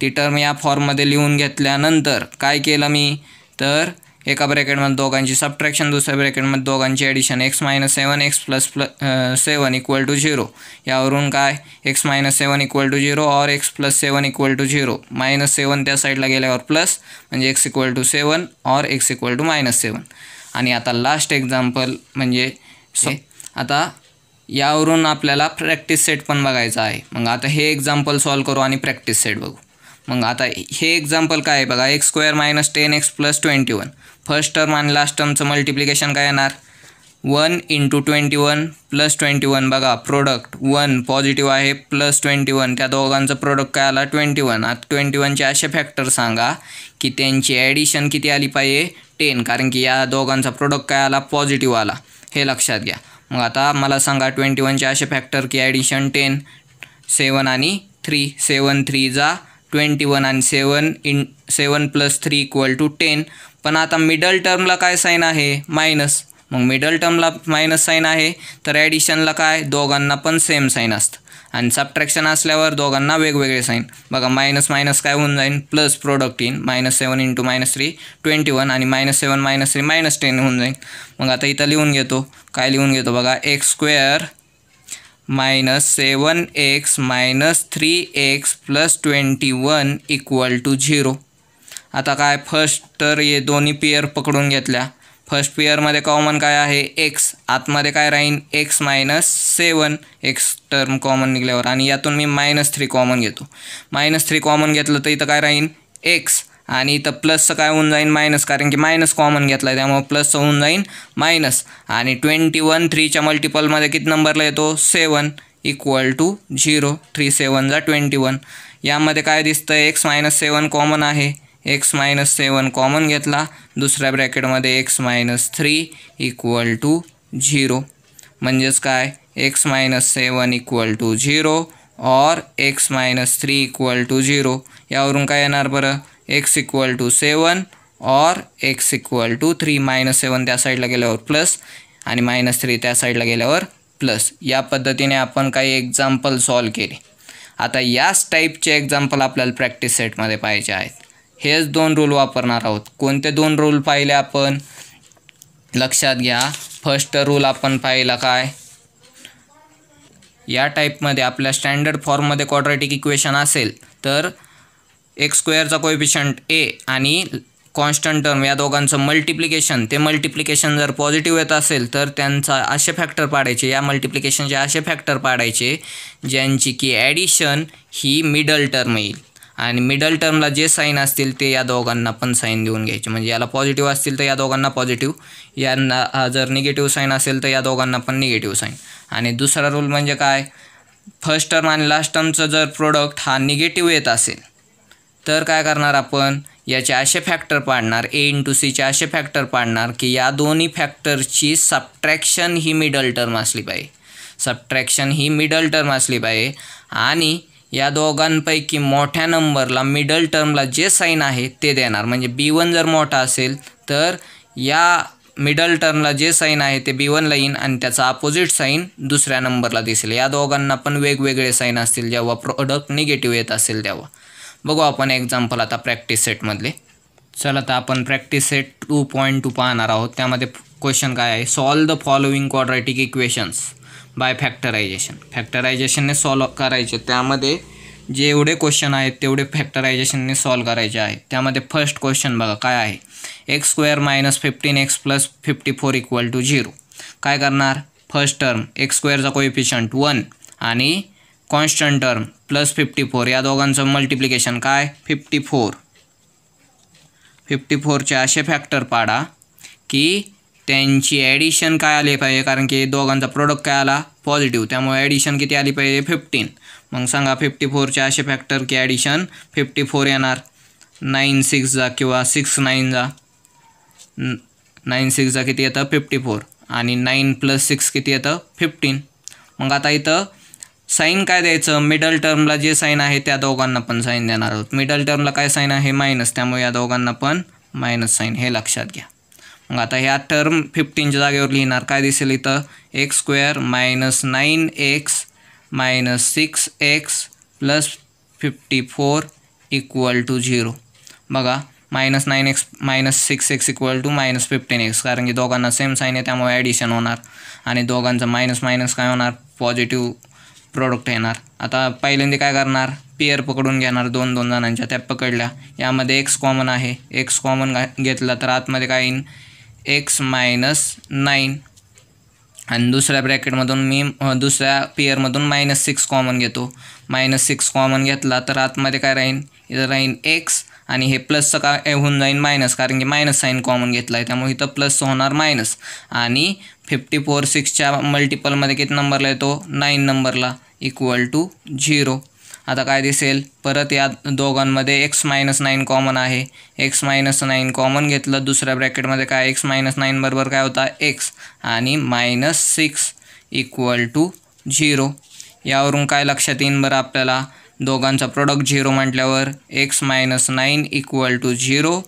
ती टर्म या फॉर्ममध्ये लिहून घेतल्यानंतर काय केलं मी तर एका ब्रॅकेटमध्ये दोघांची सबट्रॅक्शन दुसऱ्या ब्रॅकेटमध्ये दोघांची addition x minus seven x plus plus seven equal to zero यावरून काय x minus seven equal to zero or x plus seven equal to zero minus seven त्या साईडला गेल्यावर प्लस म्हणजे x equal to seven or x equal to minus seven आणि आता last example म्हणजे आता यावरून आपल्याला प्रॅक्टिस सेट पण बघायचा आहे मग आता हे एक्झाम्पल सॉल्व करू आणि प्रॅक्टिस सेट बघू मग आता हे एक्झाम्पल काय आहे बघा x square minus ten x plus twenty one first term आणि लास्ट टर्मचं मल्टिप्लिकेशन काय येणार one into twenty one plus twenty one बघा प्रोडक्ट वन पॉझिटिव्ह आहे प्लस ट्वेंटी वन त्या दोघांचं प्रोडक्ट काय आला ट्वेंटी वन आता ट्वेंटी वनचे असे फॅक्टर सांगा की त्यांची ॲडिशन किती आली पाहिजे टेन कारण की या दोघांचा प्रोडक्ट काय आला पॉझिटिव्ह आला हे लक्षात घ्या मग आता मला सांगा ट्वेंटी वनचे असे फॅक्टर की ॲडिशन टेन सेवन आणि थ्री सेवन थ्री जा ट्वेंटी वन आणि seven in seven plus three equal to ten पण आता मिडल टर्मला काय साईन आहे मायनस मग मिडल टर्मला मायनस साईन आहे तर ॲडिशनला काय दोघांना पण सेम साईन असतं आणि सबट्रॅक्शन असल्यावर दोघांना वेगवेगळे साईन बघा मायनस मायनस काय होऊन जाईन plus product in minus seven into minus three twenty one आणि minus seven minus three minus ten होऊन जाईन मग आता इथं लिहून घेतो काय लिहून घेतो बघा x square minus seven x minus three x plus twenty one equal to zero आता काय फर्स्ट तर हे दोन्ही पेअर पकडून घेतल्या फर्स्ट पियरमध्ये कॉमन काय आहे एक्स आतमध्ये काय राहीन x minus seven x term common निघल्यावर आणि यातून मी मायनस थ्री कॉमन घेतो मायनस थ्री कॉमन घेतलं तर इथं काय राहीन एक्स आणि इथं प्लसचं काय होऊन जाईन मायनस कारण की मायनस कॉमन घेतला आहे त्यामुळं प्लसचं होऊन जाईन मायनस आणि ट्वेंटी वन थ्रीच्या मल्टिपलमध्ये किती नंबरला येतो seven equal to zero three seven जा ट्वेंटी वन यामध्ये काय दिसतं एक्स मायनस सेवन कॉमन आहे एक्स मायनस सेवन कॉमन घेतला दुसऱ्या ब्रॅकेटमध्ये x minus three equal to zero म्हणजेच काय x minus seven equal to zero or x minus three equal to zero यावरून काय येणार बरं x equal to seven or x equal to three minus seven त्या साईडला गेल्यावर प्लस आणि मायनस थ्री त्या साईडला गेल्यावर प्लस या पद्धतीने आपण काही एक्झाम्पल सॉल्व केले आता याच टाईपचे एक्झाम्पल आपल्याला प्रॅक्टिस सेटमध्ये पाहिजे आहेत हेच दोन रूल वापरणार आहोत कोणते दोन रूल पाहिले आपण लक्षात घ्या फर्स्ट रूल आपण पाहिला काय या टाईपमध्ये आपल्या स्टँडर्ड फॉर्ममध्ये क्वाड्रेटिक इक्वेशन असेल तर एक स्क्वेअरचा कोएफिशंट ए आणि कॉन्स्टंट टर्म या दोघांचं मल्टिप्लिकेशन ते मल्टिप्लिकेशन जर पॉझिटिव्ह येत असेल तर त्यांचा असे फॅक्टर पाडायचे या मल्टिप्लिकेशनचे असे फॅक्टर पाडायचे ज्यांची की ॲडिशन ही मिडल टर्म येईल आणि मिडल टर्मला जे साईन असतील ते या दोघांना पण साईन देऊन घ्यायचे म्हणजे याला पॉझिटिव्ह असतील तर या दोघांना पॉझिटिव्ह यांना जर निगेटिव्ह साईन असेल तर या दोघांना पण निगेटिव्ह साईन आणि दुसरा रूल म्हणजे काय फर्स्ट टर्म आणि लास्ट टर्मचं जर प्रोडक्ट हा निगेटिव्ह येत असेल तर काय करणार आपण याचे असे फॅक्टर पाडणार ए टू सीचे असे फॅक्टर पाडणार की या दोन्ही फॅक्टरची सबट्रॅक्शन ही मिडल टर्म असली पाहिजे सबट्रॅक्शन ही मिडल टर्म असली पाहिजे आणि या दोघांपैकी मोठ्या नंबरला मिडल टर्मला जे साईन आहे ते देणार म्हणजे बी वन जर मोठा असेल तर या मिडल टर्मला जे साईन आहे ते बी वनला येईन आणि त्याचा अपोजिट साईन दुसऱ्या नंबरला दिसेल या दोघांना पण वेगवेगळे साईन असतील जेव्हा प्रोडक्ट निगेटिव्ह येत असेल तेव्हा बघू आपण एक्झाम्पल आता प्रॅक्टिस सेटमधले चला आता आपण practice set two point two पाहणार आहोत त्यामध्ये क्वेश्चन काय आहे solve the following quadratic equations by factorization फॅक्टरायझेशनने सॉल्व करायचे त्यामध्ये जेवढे क्वेश्चन आहेत तेवढे फॅक्टरायझेशनने सॉल्व करायचे आहेत त्यामध्ये फर्स्ट क्वेश्चन बघा काय आहे x square minus fifteen x plus fifty four equal to zero काय करणार फर्स्ट टर्म एक्स स्क्वेअरचा कोएफिशंट वन आणि constant term plus fifty four या दोघांचं मल्टिप्लिकेशन काय फिफ्टी फोर फिफ्टी फोरचे असे फॅक्टर पाडा की त्यांची ॲडिशन काय आली पाहिजे कारण की दोघांचा प्रोडक्ट काय आला पॉझिटिव्ह त्यामुळे ॲडिशन किती आली पाहिजे फिफ्टीन मग सांगा फिफ्टी फोरचे असे फॅक्टर की ॲडिशन फिफ्टी फोर येणार नाईन सिक्सचा जा किंवा सिक्स नाईनचा जा नाईन सिक्सचा जा किती येतं फिफ्टी फोर आणि नाईन प्लस सिक्स किती येतं फिफ्टीन मग आता इथं साईन काय द्यायचं मिडल टर्मला जे साईन आहे त्या दोघांना पण साईन देणार आहोत मिडल टर्मला काय साईन आहे मायनस त्यामुळे या दोघांना पण मायनस साईन हे लक्षात घ्या मग आता ह्या टर्म फिफ्टीनच्या जागेवर लिहिणार काय दिसेल इथं x square minus nine x minus six x plus fifty four equal to zero बघा minus nine x minus six x equal to minus fifteen x कारण की दोघांना सेम साईन आहे त्यामुळे ॲडिशन होणार आणि दोघांचं मायनस मायनस काय होणार पॉझिटिव्ह प्रोडक्ट येणार आता पहिल्यांदा काय करणार पेअर पकडून घेणार दोन दोन जणांच्या त्या पकडल्या यामध्ये एक्स कॉमन आहे एक्स कॉमन घेतला तर आतमध्ये काय येईन एक्स मायनस नाईन आणि दुसऱ्या ब्रॅकेटमधून मी दुसऱ्या पेअरमधून मायनस सिक्स कॉमन घेतो मायनस सिक्स कॉमन घेतला तर आतमध्ये काय राहीन इथं राहीन एक्स आणि हे प्लसचं का होऊन जाईन मायनस कारण की मायनस साईन कॉमन घेतला आहे त्यामुळे इथं प्लस होणार मायनस आणि फिफ्टी फोर सिक्सच्या मल्टिपलमध्ये किती नंबरला येतो नाईन नंबरला इक्वल टू झिरो आता काय दिसेल परत या दोघांमध्ये एक्स मायनस नाईन कॉमन आहे एक्स मायनस नाईन कॉमन घेतलं दुसऱ्या ब्रॅकेटमध्ये काय एक्स मायनस नाईन बरोबर काय होता एक्स आणि minus six equal to zero यावरून काय लक्षात येईन बरं आपल्याला दोघांचा प्रोडक्ट झिरो म्हटल्यावर x minus nine equal to zero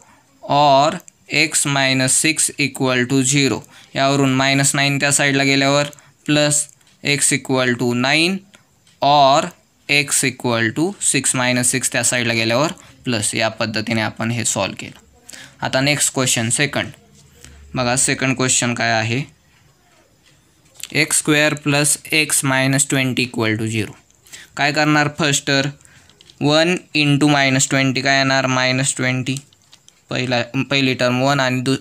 or x minus six equal to zero यावरून मायनस नाईन त्या साईडला गेल्यावर plus x equal to nine or x equal to six minus six त्या साईडला गेल्यावर प्लस या पद्धतीने आपण हे सॉल्व केलं आता नेक्स्ट क्वेश्चन सेकंड बघा सेकंड क्वेश्चन काय आहे x square plus x minus twenty equal to zero काय करणार फर्स्ट तर वन इंटू मायनस ट्वेंटी काय येणार मायनस ट्वेंटी पहिला पहिली टर्म वन आणि दु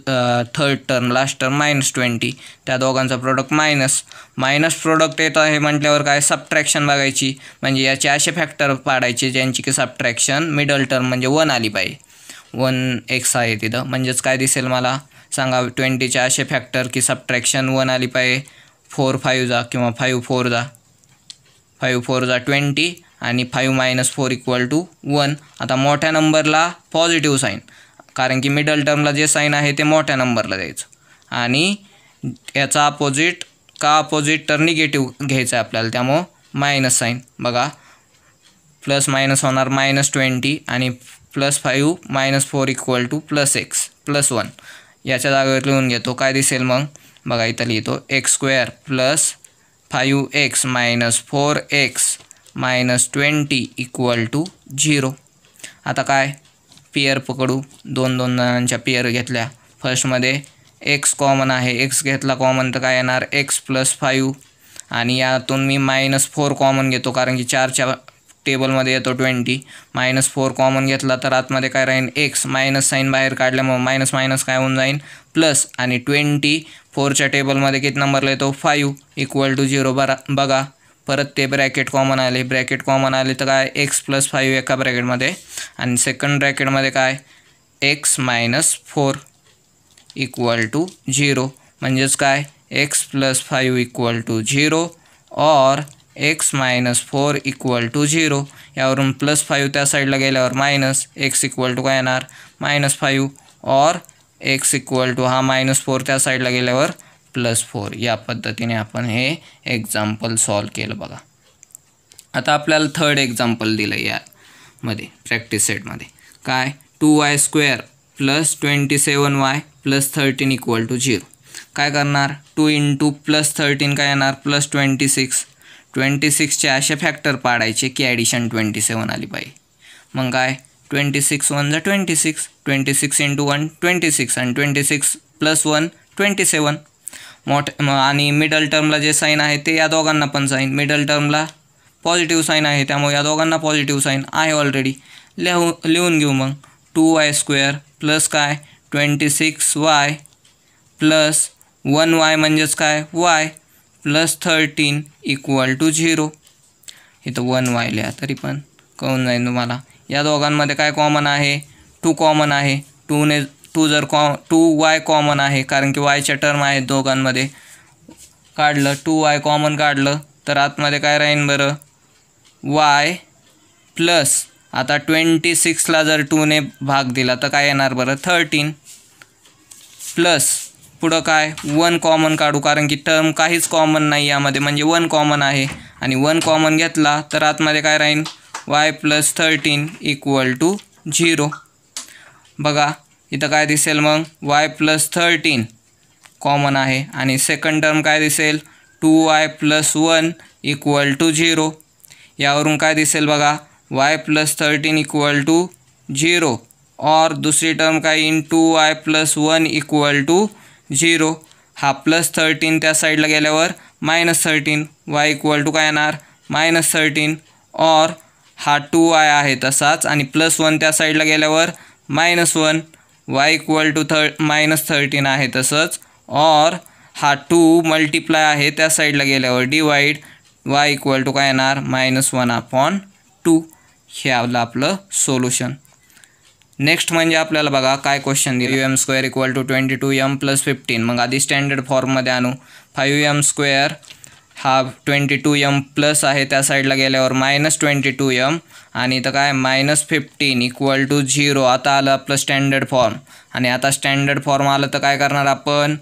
third term last term minus twenty त्या दोघांचा प्रोडक्ट मायनस मायनस प्रोडक्ट येतो आहे म्हटल्यावर काय सबट्रॅक्शन बघायची म्हणजे याचे असे फॅक्टर पाडायचे ज्यांची की सबट्रॅक्शन मिडल टर्म म्हणजे वन आली पाहिजे वन एक्स आहे तिथं म्हणजेच काय दिसेल मला सांगा ट्वेंटीचे असे फॅक्टर की सबट्रॅक्शन वन आली पाहिजे फोर फाईव्ह जा किंवा फाईव्ह फोर जा फाईव्ह फोर जा ट्वेंटी आणि five minus four equal to one आता मोठ्या नंबरला पॉझिटिव्ह साईन कारण की मिडल टर्मला जे साईन आहे ते मोठ्या नंबरला द्यायचं आणि याचा अपोजिट का अपोजिट तर निगेटिव्ह घ्यायचं आहे आपल्याला त्यामुळं मायनस साईन बघा प्लस मायनस होणार मायनस ट्वेंटी आणि plus five minus four equal to plus x plus one याच्या जागेवर लिहून घेतो काय दिसेल मग बघा इथं लिहितो x square plus five x minus four x minus twenty equal to zero आता काय पेयर पकडू दोन दोन जणांच्या पेयर घेतल्या फर्स्टमध्ये एक्स कॉमन आहे एक्स घेतला कॉमन तर काय येणार एक्स प्लस फाईव्ह आणि यातून मी मायनस फोर कॉमन घेतो कारण की चारच्या टेबलमध्ये येतो ट्वेंटी मायनस फोर कॉमन घेतला तर आतमध्ये काय राहील एक्स मायनस साईन बाहेर काढल्यामुळं मायनस मायनस काय होऊन जाईल प्लस आणि ट्वेंटी फोरच्या टेबलमध्ये किती नंबरला येतो फाईव्ह इक्वल टू झिरो बरा बघा परत ते ब्रॅकेट कॉमन आले ब्रॅकेट कॉमन आले तर काय एक्स प्लस फाईव्ह एका ब्रॅकेटमध्ये आणि सेकंड ब्रॅकेटमध्ये काय x minus four equal to zero म्हणजेच काय x plus five equal to zero और x minus four equal to zero यावरून प्लस फाईव्ह त्या साईडला गेल्यावर मायनस एक्स इक्वल टू काय येणार मायनस फाईव्ह और एक्स इक्वल टू हा मायनस फोर त्या साईडला गेल्यावर प्लस फोर या पद्धतीने आपण हे एक्झाम्पल सॉल्व केलं बघा आता आपल्याला थर्ड एक्झाम्पल दिलं यामध्ये प्रॅक्टिस सेटमध्ये काय two y square plus twenty seven y plus thirteen equal to zero काय करणार टू इंटू प्लस थर्टीन काय येणार प्लस ट्वेंटी सिक्स ट्वेंटी सिक्सचे असे फॅक्टर पाडायचे की ॲडिशन ट्वेंटी सेवन आली पाहिजे मग काय ट्वेंटी सिक्स वन जा twenty six twenty six into one twenty six आणि twenty six plus one twenty seven मोठ आणि मिडल टर्मला जे साईन आहे ते या दोघांना पण साईन मिडल टर्मला पॉझिटिव्ह साईन आहे त्यामुळे या दोघांना पॉझिटिव्ह साईन आहे ऑलरेडी लिहू लिहून घेऊ मग टू वाय स्क्वेअर प्लस काय twenty six y plus one y म्हणजेच काय y plus thirteen equal to zero इथं वन वाय लिहा तरी पण कळून जाईल तुम्हाला या दोघांमध्ये काय कॉमन आहे टू कॉमन आहे टूने टू जर कॉ टू वाय कॉमन आहे कारण की वायच्या टर्म आहेत दोघांमध्ये काढलं टू वाय कॉमन काढलं तर आतमध्ये काय राहीन बरं वाय प्लस आता ट्वेंटी सिक्सला जर टूने भाग दिला तर काय येणार बरं थर्टीन प्लस पुढं काय वन कॉमन काढू कारण की टर्म काहीच कॉमन नाही यामध्ये म्हणजे वन कॉमन आहे आणि वन कॉमन घेतला तर आतमध्ये काय राहीन y plus thirteen equal to zero बघा इथं काय दिसेल मग वाय प्लस थर्टीन कॉमन आहे आणि सेकंड टर्म काय दिसेल two y plus one equal to zero यावरून काय दिसेल बघा y plus thirteen equal to zero और दुसरी टर्म काय in two y plus one equal to zero हा प्लस थर्टीन त्या साईडला गेल्यावर minus thirteen y equal to काय येणार मायनस थर्टीन और हा टू वाय आहे तसाच आणि प्लस वन त्या साईडला गेल्यावर minus one y equal to थ मायनस थर्टीन आहे तसंच ऑर हा टू मल्टिप्लाय आहे त्या साईडला गेल्यावर डिवाईड वाय इक्वल टू काय येणार मायनस वन अपॉन टू हे आपलं आपलं सोल्युशन नेक्स्ट म्हणजे आपल्याला बघा काय क्वेश्चन दिलं यू m square equal to twenty two m plus fifteen मग आधी स्टँडर्ड फॉर्ममध्ये आणू फायू एम स्क्वेअर हा ट्वेंटी टू यम प्लस आहे त्या साईडला गेल्यावर मायनस ट्वेंटी टू यम आणि इथं काय minus fifteen equal to zero आता आलं आपलं स्टँडर्ड फॉर्म आणि आता स्टँडर्ड फॉर्म आलं तर काय करणार आपण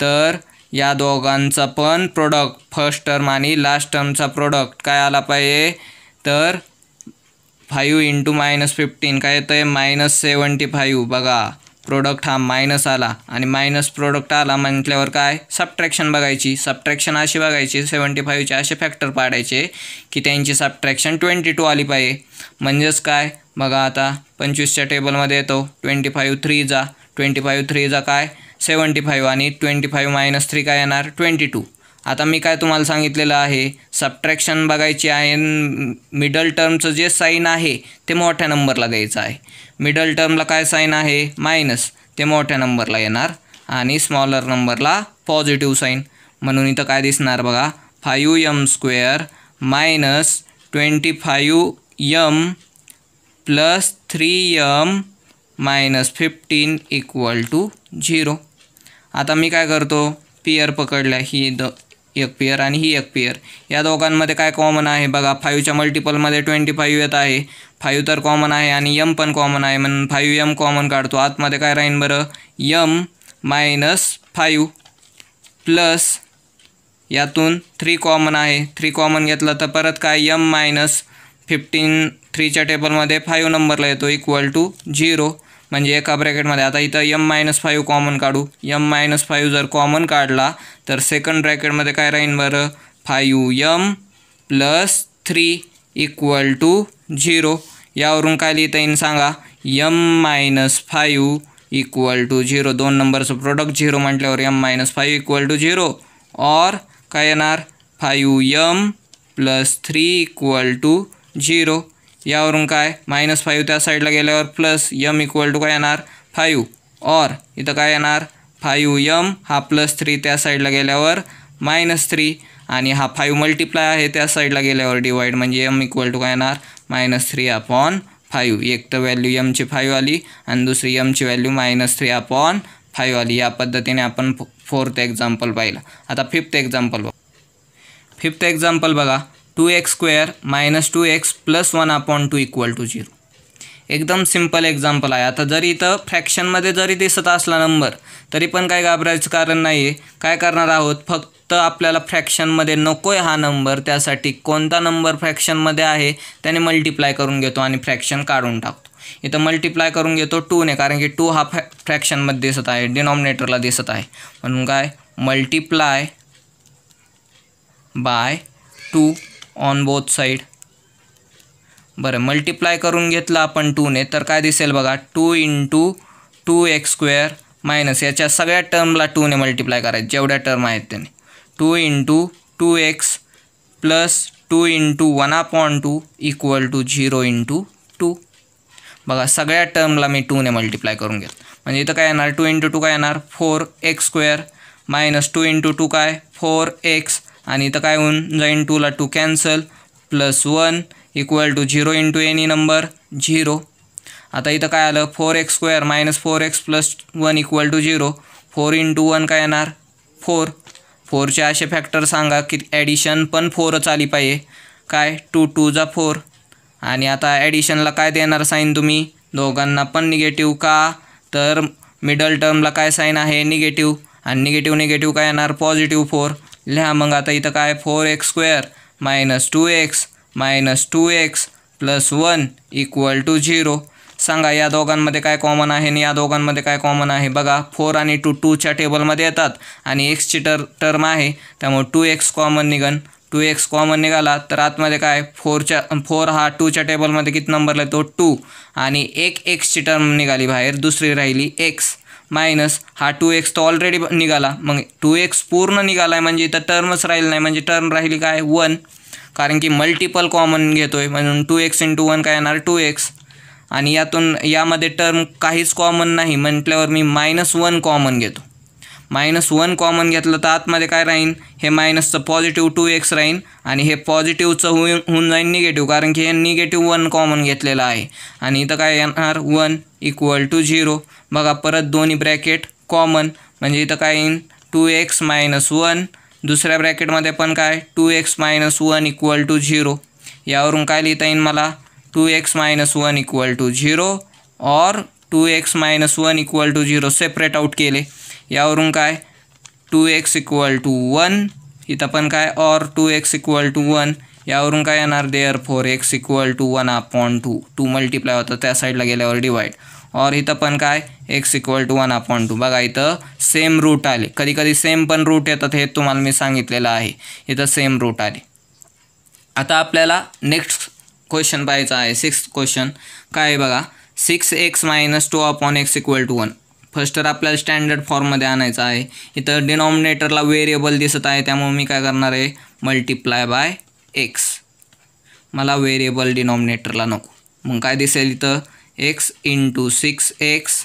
तर या दोघांचा पण प्रोडक्ट फर्स्ट टर्म आणि लास्ट टर्मचा प्रोडक्ट काय आला पाहिजे तर फाईव्ह इंटू मायनस फिफ्टीन काय येतं आहे मायनस सेवन्टी फाईव्ह बघा प्रोडक्ट हा मायनस आला आणि मायनस प्रोडक्ट आला म्हटल्यावर काय सबट्रॅक्शन बघायची सबट्रॅक्शन अशी बघायची सेवन्टी फाईव्हचे असे फॅक्टर पाडायचे की त्यांची सबट्रॅक्शन ट्वेंटी टू आली पाहिजे म्हणजेच काय बघा आता पंचवीसच्या टेबलमध्ये येतो ट्वेंटी फाईव्ह थ्री जा ट्वेंटी फाईव्ह थ्री जा काय सेवन्टी फाईव्ह आणि ट्वेंटी फाईव्ह मायनस थ्री काय येणार ट्वेंटी टू आता मी काय तुम्हाला सांगितलेलं आहे सबट्रॅक्शन बघायची आहे मिडल टर्मचं जे साईन आहे ते मोठ्या नंबरला द्यायचं आहे मिडल टर्मला काय साईन आहे मायनस ते मोठ्या नंबरला येणार आणि स्मॉलर नंबरला पॉझिटिव्ह साईन म्हणून इथं काय दिसणार बघा five m square minus twenty five m plus three m minus fifteen equal to zero आता मी काय करतो पियर पकडल्या ही द एक पेअर आणि ही एक पेअर या दोघांमध्ये काय कॉमन आहे बघा फाईव्हच्या मल्टिपलमध्ये ट्वेंटी फाईव्ह येत आहे फाईव्ह तर कॉमन आहे आणि यम पण कॉमन आहे म्हणून फाईव्ह यम कॉमन काढतो आतमध्ये काय राहीन बरं यम मायनस फाईव्ह प्लस यातून थ्री कॉमन आहे थ्री कॉमन घेतलं तर परत काय यम मायनस फिफ्टीन थ्रीच्या टेबलमध्ये फाईव्ह नंबरला येतो इक्वल टू झिरो म्हणजे एका ब्रॅकेटमध्ये आता इथं यम मायनस फाईव्ह कॉमन काढू यम मायनस फाईव्ह जर कॉमन काढला तर सेकंड ब्रॅकेटमध्ये काय राहीन बरं five m plus three equal to zero यावरून काय लिहिता येईन सांगा m minus five equal to zero दोन नंबरचं प्रोडक्ट झिरो म्हटल्यावर m minus five equal to zero or काय येणार five m plus three equal to zero यावरून काय मायनस फाईव्ह त्या साईडला गेल्यावर प्लस यम इक्वल टू काय येणार फाईव्ह और इथं काय येणार फाईव्ह यम हा प्लस थ्री त्या साईडला गेल्यावर मायनस थ्री आणि हा फाईव्ह मल्टिप्लाय आहे त्या साईडला गेल्यावर डिवाईड म्हणजे यम इक्वल टू काय येणार मायनस थ्री अपॉन फाईव्ह एक तर व्हॅल्यू यमची फाईव्ह आली आणि दुसरी यमची value minus three upon five आली या पद्धतीने आपण फोर्थ एक्झाम्पल पाहिलं आता फिफ्थ एक्झाम्पल बघ फिफ्थ एक्झाम्पल बघा two x square minus two x plus one upon two equal to zero एकदम सिम्पल एक्झाम्पल आहे आता जरी इथं फ्रॅक्शनमध्ये जरी दिसत असला नंबर तरी पण काय घाबरायचं कारण नाही आहे काय करणार आहोत फक्त आपल्याला फ्रॅक्शनमध्ये नको आहे हा नंबर त्यासाठी कोणता नंबर फ्रॅक्शनमध्ये आहे त्याने मल्टिप्लाय करून घेतो आणि फ्रॅक्शन काढून टाकतो इथं मल्टिप्लाय करून घेतो टूने कारण की टू हा फ्रॅ फ्रॅक्शनमध्ये दिसत आहे डिनॉमिनेटरला दिसत आहे म्हणून काय multiply by two on both side बरं मल्टिप्लाय करून घेतलं आपण टूने तर काय दिसेल बघा two into two x square minus याच्या सगळ्या टर्मला टूने मल्टिप्लाय करायचं जेवढ्या टर्म आहेत त्याने two into two x plus two into one upon two equal to zero into two बघा सगळ्या टर्मला मी टूने मल्टिप्लाय करून घेत म्हणजे इथं काय येणार टू इंटू टू काय येणार four x square minus two into two काय फोर एक्स आणि इथं काय होऊन जाईन टूला two cancel plus one equal to zero into any number zero आता इथं काय आलं four x square minus four x plus one equal to zero four into one काय येणार फोर फोरचे असे फॅक्टर सांगा की ॲडिशन पण फोरच आली पाहिजे काय टू टू जा फोर आणि आता ॲडिशनला काय देणार साईन तुम्ही दोघांना पण निगेटिव्ह का तर मिडल टर्मला काय साईन आहे निगेटिव्ह आणि निगेटिव्ह निगेटिव्ह काय येणार पॉझिटिव्ह फोर लिहा मग आता इथं काय four x square minus two x minus two x plus one equal to zero सांगा या दोघांमध्ये काय कॉमन आहे आणि या दोघांमध्ये काय कॉमन आहे बघा फोर आणि टू टूच्या टेबलमध्ये येतात आणि एक्सची टर टर्म आहे त्यामुळे टू एक्स कॉमन निघन टू एक्स कॉमन निघाला तर आतमध्ये काय फोरच्या फोर हा टूच्या टेबलमध्ये किती नंबरला तो टू आणि एक एक्सची टर्म निघाली बाहेर दुसरी राहिली एक्स मायनस हा टू एक्स तर ऑलरेडी निघाला मग टू एक्स पूर्ण निघाला आहे म्हणजे इथं टर्मच राहील नाही म्हणजे टर्म राहिली काय वन कारण की मल्टिपल कॉमन घेतो आहे म्हणून टू एक्स इंटू वन काय येणार टू एक्स आणि यातून यामध्ये टर्म काहीच कॉमन नाही म्हटल्यावर मी मायनस वन कॉमन घेतो मायनस वन कॉमन घेतलं तर आतमध्ये काय राहीन हे मायनसचं पॉझिटिव्ह टू एक्स राहीन आणि हे पॉझिटिव्हचं होऊन होऊन जाईन निगेटिव्ह कारण की हे निगेटिव्ह वन कॉमन घेतलेलं आहे आणि इथं काय येणार वन इक्वल टू झिरो बघा परत दोन्ही ब्रॅकेट कॉमन म्हणजे इथं काय येईन टू एक्स मायनस वन दुसऱ्या ब्रॅकेटमध्ये पण काय two x minus one equal to zero यावरून काय लिहिता येईन मला two x minus one equal to zero और two x minus one equal to zero separate out केले यावरून काय two x equal to one इथं पण काय or two x equal to one यावरून काय येणार there four x equal to one upon two two multiply होतं त्या साईडला गेल्यावर डिवाईड ऑर इथं पण काय x equal to one upon two बघा इथं सेम रूट आले कधी कधी सेम पण रूट येतात हे तुम्हाला मी सांगितलेलं आहे इथं सेम रूट आले आता आपल्याला नेक्स्ट क्वेश्चन पाहायचा आहे सिक्स्थ क्वेश्चन काय आहे बघा six x minus two upon x equal to one first तर आपल्याला स्टँडर्ड फॉर्ममध्ये आणायचं आहे इथं डिनॉमिनेटरला व्हेरिएबल दिसत आहे त्यामुळे मी काय करणार आहे मल्टिप्लाय बाय एक्स मला व्हेरिएबल डिनॉमिनेटरला नको मग काय दिसेल इथं x into six x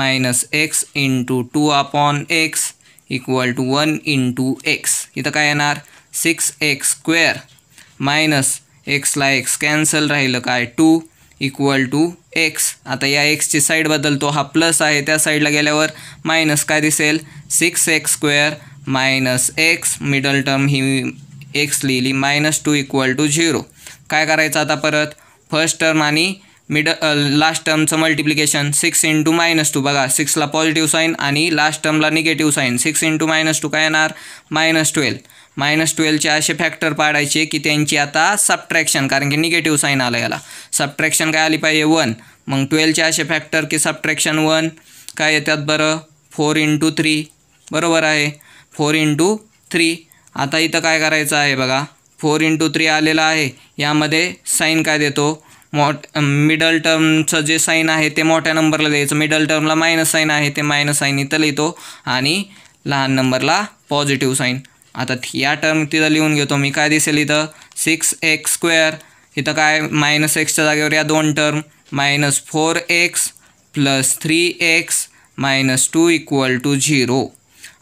minus x into two upon x equal to one into x इथं काय येणार सिक्स एक्स स्क्वेअर मायनस एक्सला एक्स कॅन्सल राहिलं काय टू इक्वल टू एक्स आता या एक्सची साईड बदलतो हा प्लस आहे त्या साईडला गेल्यावर मायनस काय दिसेल six x square minus x middle term ही एक्स लिहिली minus two equal to zero काय करायचं आता परत फर्स्ट टर्म आणि मिड लास्ट टर्मचं multiplication six into minus two बघा सिक्सला पॉझिटिव्ह साईन आणि लास्ट टर्मला negative sign six into minus two काय येणार मायनस ट्वेल्व मायनस ट्वेल्वचे असे फॅक्टर पाडायचे की त्यांची आता सबट्रॅक्शन कारण की निगेटिव्ह साईन आला याला सबट्रॅक्शन काय आली पाहिजे वन मग ट्वेल्वचे असे फॅक्टर की सबट्रॅक्शन वन काय येतात बरं फोर इंटू थ्री बरोबर आहे फोर इंटू थ्री आता इथं काय करायचं आहे बघा फोर इंटू थ्री आलेला आहे यामध्ये साईन काय देतो मोठ मिडल टर्मचं जे साईन आहे ते मोठ्या नंबरला द्यायचं मिडल टर्मला मायनस साईन आहे ते मायनस साईन इथं लिहितो आणि लहान नंबरला पॉझिटिव्ह साईन आता या टर्म तिथं लिहून घेतो मी काय दिसेल इथं सिक्स एक्स स्क्वेअर इथं काय मायनस एक्सच्या जागेवर या दोन term minus four x plus three x minus two equal to zero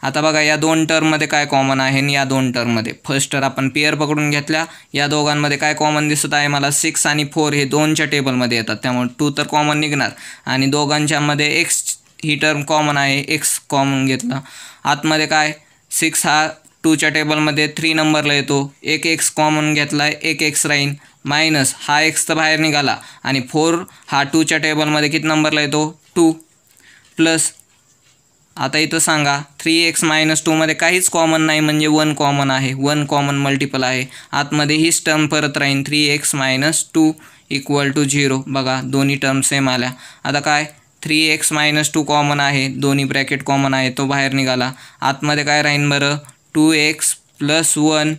आता बघा या दोन टर्ममध्ये काय कॉमन आहे आणि या दोन टर्ममध्ये फर्स्ट टर्म आपण पेअर पकडून घेतल्या या दोघांमध्ये काय कॉमन दिसत आहे मला सिक्स आणि फोर हे दोनच्या टेबलमध्ये येतात त्यामुळे टू तर कॉमन निघणार आणि दोघांच्यामध्ये एक्स ही टर्म कॉमन आहे एक्स कॉमन घेतला आतमध्ये काय सिक्स हा टूच्या टेबलमध्ये थ्री नंबरला येतो एक एक्स कॉमन घेतला एक एक्स राहीन मायनस हा एक्स तर बाहेर निघाला आणि फोर हा टूच्या टेबलमध्ये किती नंबरला येतो टू प्लस आता इथं सांगा थ्री एक्स मायनस टूमध्ये काहीच कॉमन नाही म्हणजे वन कॉमन आहे वन कॉमन मल्टिपल आहे आतमध्ये हीच टर्म परत राहीन three x minus two equal to zero बघा दोन्ही टर्म सेम आल्या आता काय three x minus two common आहे दोन्ही ब्रॅकेट कॉमन आहे तो बाहेर निघाला आतमध्ये काय राहीन बरं two x plus one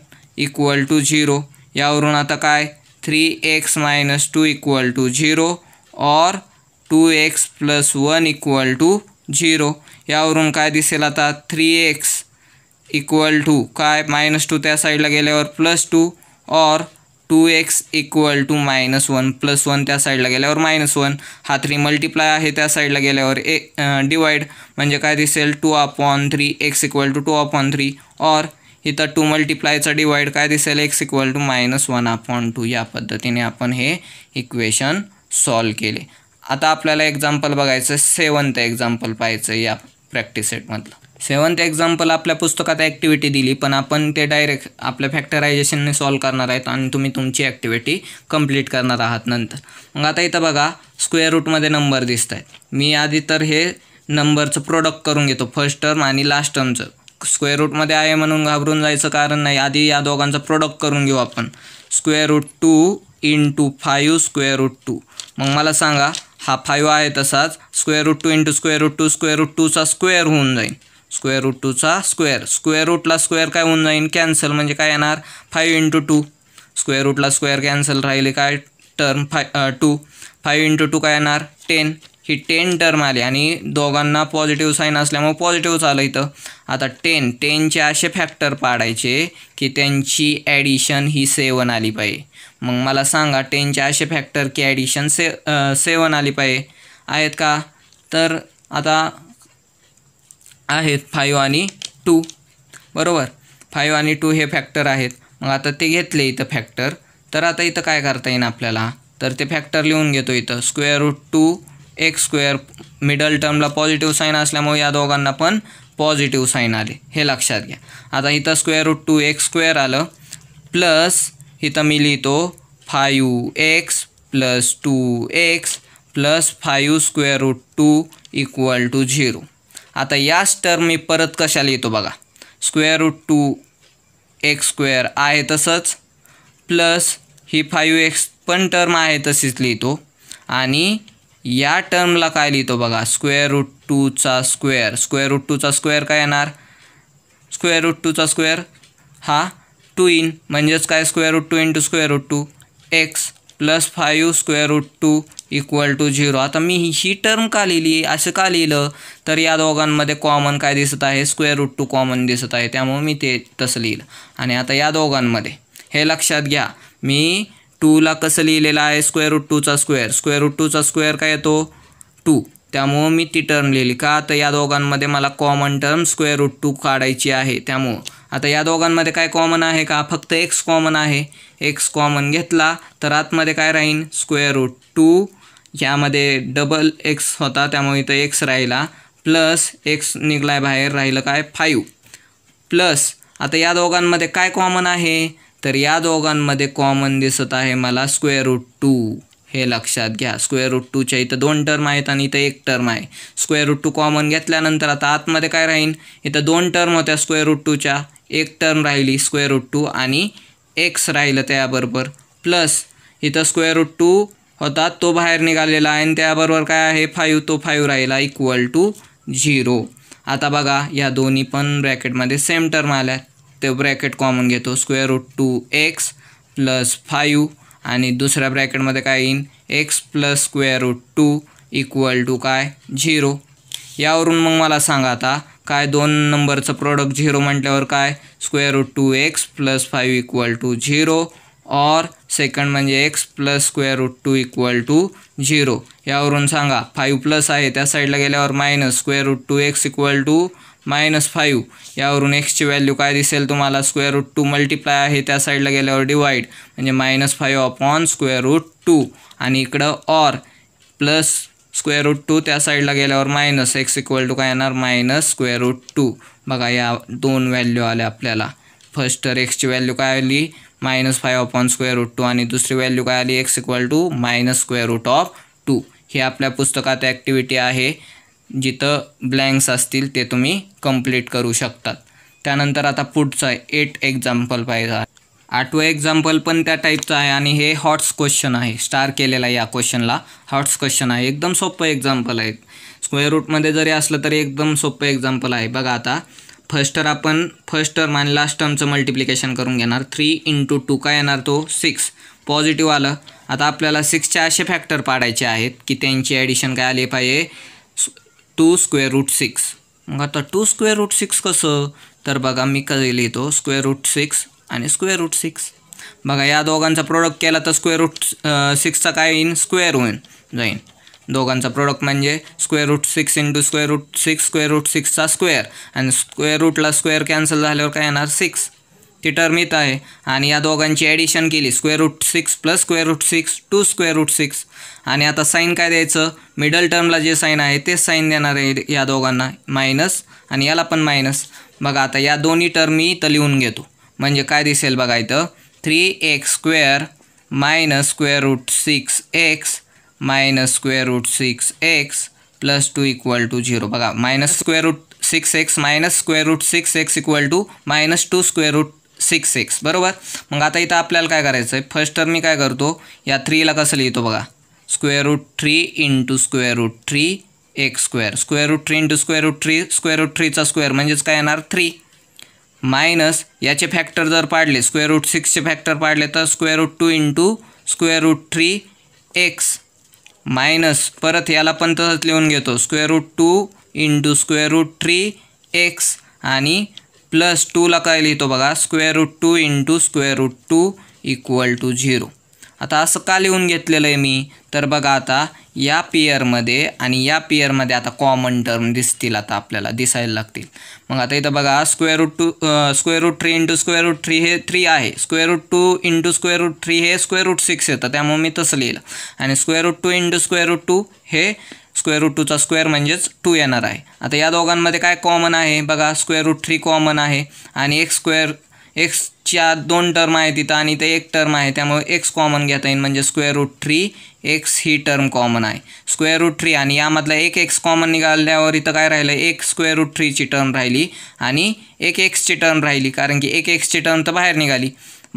equal to zero यावरून आता काय three x minus two equal to zero और two x plus one equal to zero यावरून काय दिसेल आता थ्री एक्स इक्वल टू काय मायनस टू त्या साईडला गेल्यावर प्लस टू और two x equal to minus one plus one त्या साईडला गेल्यावर मायनस वन हा थ्री मल्टिप्लाय आहे त्या साईडला गेल्यावर ए डिवाईड म्हणजे काय दिसेल two upon three x equal to two upon three और इथं टू मल्टिप्लायचा डिवाईड काय दिसेल x equal to minus one upon two या पद्धतीने आपण हे इक्वेशन सॉल्व केले आता आपल्याला एक्झाम्पल बघायचं सेवन्थ एक्झाम्पल पाहायचं या प्रॅक्टिस सेटमधलं सेवन्थ एक्झाम्पल आपल्या पुस्तकात ॲक्टिव्हिटी दिली पण आपण ते डायरेक्ट आपल्या फॅक्टरायझेशनने सॉल्व करणार आहेत आणि तुम्ही तुमची ॲक्टिव्हिटी कंप्लीट करणार आहात नंतर मग आता इथं बघा स्क्वेअर रूटमध्ये नंबर दिसत आहेत मी आधी तर हे नंबरचं प्रोडक्ट करून घेतो फर्स्ट टर्म आणि लास्ट टर्मचं स्क्वेअर रूटमध्ये आहे म्हणून घाबरून जायचं कारण नाही आधी या दोघांचं प्रोडक्ट करून घेऊ आपण square root two in two five square root two मग मला सांगा हा फायू आहे तसाच square root two into square root two square root टूचा स्क्वेअर होऊन जाईल स्क्वेअर रूट टूचा स्क्वेअर स्क्वेअर रूटला स्क्वेअर काय होऊन जाईन कॅन्सल म्हणजे काय येणार फाईव्ह इंटू टू स्क्वेअर रूटला स्क्वेअर कॅन्सल राहिले काय term five two five into two काय येणार टेन ही टेन टर्म आली आणि दोघांना पॉझिटिव्ह साईन असल्यामुळे पॉझिटिव्हच आलं इथं आता टेन टेनचे असे फॅक्टर पाडायचे की त्यांची ॲडिशन ही सेवन आली पाहिजे मग मला सांगा टेनचे असे फॅक्टर की ॲडिशन से सेवन आली पाहिजे आहेत का तर आता आहेत फाईव्ह आणि टू बरोबर फाईव्ह आणि टू हे फॅक्टर आहेत मग आता ते घेतले इथं फॅक्टर तर आता इथं काय करता येईल आपल्याला तर ते फॅक्टर लिहून घेतो इथं square root two x square middle टर्मला पॉझिटिव्ह साईन असल्यामुळे या दोघांना पण पॉझिटिव्ह साईन आले हे लक्षात घ्या आता इथं square root two x square आलं प्लस इथं मी लिहितो five x plus two x plus five square root two equal to zero आता याच टर्म मी परत कशाला येतो बघा square root two x square आहे तसंच प्लस ही फाईव्ह एक्स पण टर्म आहे तशीच लिहितो आणि या टर्मला काय लिहितो बघा स्क्वेअर रूट टूचा स्क्वेअर स्क्वेअर रूट टूचा स्क्वेअर काय येणार स्क्वेअर रूट टूचा स्क्वेअर हा टू इन म्हणजेच काय square root two two square root two x plus five square root two equal to zero आता मी ही टर्म का लिहिली असं का लिहिलं तर या दोघांमध्ये कॉमन काय दिसत आहे स्क्वेअर रूट टू कॉमन दिसत आहे त्यामुळे मी ते तसं लिहिलं आणि आता या दोघांमध्ये हे लक्षात घ्या मी टूला कसं लिहिलेलं आहे स्क्वेअर रूट टूचा स्क्वेअर स्क्वेअर रूट टूचा स्क्वेअर काय येतो टू त्यामुळं मी ती टर्म लिहिली का आता या दोघांमध्ये मला common term square root two काढायची आहे त्यामुळं आता या दोघांमध्ये काय कॉमन आहे का फक्त एक्स कॉमन आहे एक्स कॉमन घेतला तर आतमध्ये काय राहीन स्क्वेअर रूट टू यामध्ये डबल एक्स होता त्यामुळे इथं एक्स राहिला प्लस एक्स निघला बाहेर राहिलं काय फाईव्ह प्लस आता या दोघांमध्ये काय कॉमन आहे तर या दोघांमध्ये कॉमन दिसत आहे मला स्क्वेअर रूट टू हे लक्षात घ्या स्क्वेअर रूट टूच्या इथं दोन टर्म आहेत आणि इथं एक टर्म आहे स्क्वेअर रूट टू कॉमन घेतल्यानंतर आता आतमध्ये काय राहील इथं दोन टर्म होत्या स्क्वेअर रूट टूच्या एक टर्म राहिली स्क्वेअर रूट टू आणि एक्स राहिलं त्याबरोबर प्लस इथं स्क्वेअर रूट टू होता तो बाहेर निघालेला आहे आणि त्याबरोबर काय आहे फाईव्ह तो फाईव्ह राहिला इक्वल टू झिरो आता बघा या दोन्ही पण ब्रॅकेटमध्ये सेम टर्म आल्या ते ब्रॅकेट कॉमन घेतो square root two x plus five आणि दुसऱ्या ब्रॅकेटमध्ये काय येईन x plus square root two equal to काय झिरो यावरून मग मला सांगा आता काय दोन नंबरचं प्रोडक्ट झिरो म्हटल्यावर काय square root two x plus five equal to zero और सेकंड म्हणजे x plus square root two equal to zero यावरून सांगा फाईव्ह प्लस आहे त्या साईडला गेल्यावर minus square root two x equal to minus five यावरून एक्सची व्हॅल्यू काय दिसेल तुम्हाला स्क्वेअर रूट टू मल्टिप्लाय आहे त्या साईडला गेल्यावर डिवाईड म्हणजे minus five upon square root two आणि इकडं or plus square root two त्या साईडला गेल्यावर मायनस एक्स इक्वल टू काय येणार मायनस स्क्वेअर रूट टू बघा या दोन व्हॅल्यू आल्या आपल्याला फर्स्ट तर एक्सची व्हॅल्यू काय आली minus five upon square root two आणि दुसरी व्हॅल्यू काय आली x equal to minus square root of two ही आपल्या पुस्तकात ॲक्टिव्हिटी आहे जिथं ब्लँक्स असतील ते तुम्ही कंप्लीट करू शकतात त्यानंतर आता पुढचं एट एक्झाम्पल पाहिजे आठवं एक्झाम्पल पण त्या टाईपचं आहे आणि हे हॉट्स क्वेश्चन आहे स्टार केलेला आहे या क्वेश्चनला हॉट्स क्वेश्चन आहे एकदम सोपं एक्झाम्पल आहे स्क्वेअर रूटमध्ये जरी असलं तरी एकदम सोपं एक्झाम्पल आहे बघा आता फर्स्ट टर आपण फर्स्ट टर्म आणि लास्ट टर्मचं मल्टिप्लिकेशन करून घेणार थ्री इंटू टू काय येणार तो सिक्स पॉझिटिव्ह आलं आता आपल्याला सिक्सचे असे फॅक्टर पाडायचे आहेत की त्यांची ॲडिशन काय आली पाहिजे टू स्क्वेअर रूट सिक्स मग आता टू स्क्वेअर रूट सिक्स कसं तर बघा मी कसं तो स्क्वेअर रूट सिक्स आणि स्क्वेअर रूट सिक्स बघा या दोघांचा प्रोडक्ट केला तर स्क्वेअर रूट सिक्सचा काय येईन स्क्वेअर होईन जाईन दोघांचा प्रोडक्ट म्हणजे square root six into square root six square root सिक्सचा स्क्वेअर आणि स्क्वेअर रूटला स्क्वेअर कॅन्सल झाल्यावर काय येणार सिक्स ती टर्म इथं आहे आणि या दोघांची ॲडिशन केली square root six plus square root six two square root six आणि आता साईन काय द्यायचं मिडल टर्मला जे साईन आहे तेच साईन देणार आहे या दोघांना मायनस आणि याला पण मायनस बघा आता या दोन्ही टर्म मी इथं लिहून घेतो म्हणजे काय दिसेल बघा इथं three x square minus square root six x minus square root six x plus two equal to zero बघा minus square root six x minus square root six x equal to minus two square root six x बरोबर मग आता इथं आपल्याला काय करायचं आहे first term मी काय करतो या थ्रीला कसं लिहितो बघा square root three into square root three x square square root three into square root three square root थ्रीचा स्क्वेअर म्हणजेच काय येणार थ्री मायनस याचे फॅक्टर जर पाडले स्क्वेअर रूट सिक्सचे फॅक्टर पाडले तर square root two into square root three x minus परत याला पण तसंच लिहून घेतो square root two into square root three x आणि प्लस टूला काय लिहितो बघा square root two into square root two equal to zero आता असं का लिहून घेतलेलं आहे मी तर बघा आता या पेयरमध्ये आणि या पेयरमध्ये आता कॉमन टर्म दिसतील आता आपल्याला दिसायला लागतील मग आता इथं बघा square root two square root three into square root three हे थ्री आहे square root two into square root three हे स्क्वेअर रूट सिक्स येतं त्यामुळे मी तसं लिहिलं आणि square root two into square root two हे स्क्वेअर रूट टूचा स्क्वेअर म्हणजेच टू येणार आहे आता या दोघांमध्ये काय कॉमन आहे बघा स्क्वेअर रूट थ्री कॉमन आहे आणि एक स्क्वेअर एक्सच्या दोन टर्म आहेत तिथं आणि ते एक टर्म आहे त्यामुळे एक्स कॉमन घेता येईल म्हणजे स्क्वेअर रूट थ्री एक्स ही टर्म कॉमन आहे स्क्वेअर रूट थ्री आणि यामधला एक एक्स कॉमन निघाल्यावर इथं काय राहिलं एक स्क्वेअर रूट थ्रीची टर्म राहिली आणि एक एक्सची टर्म राहिली कारण की एक एक्सची टर्म तर बाहेर निघाली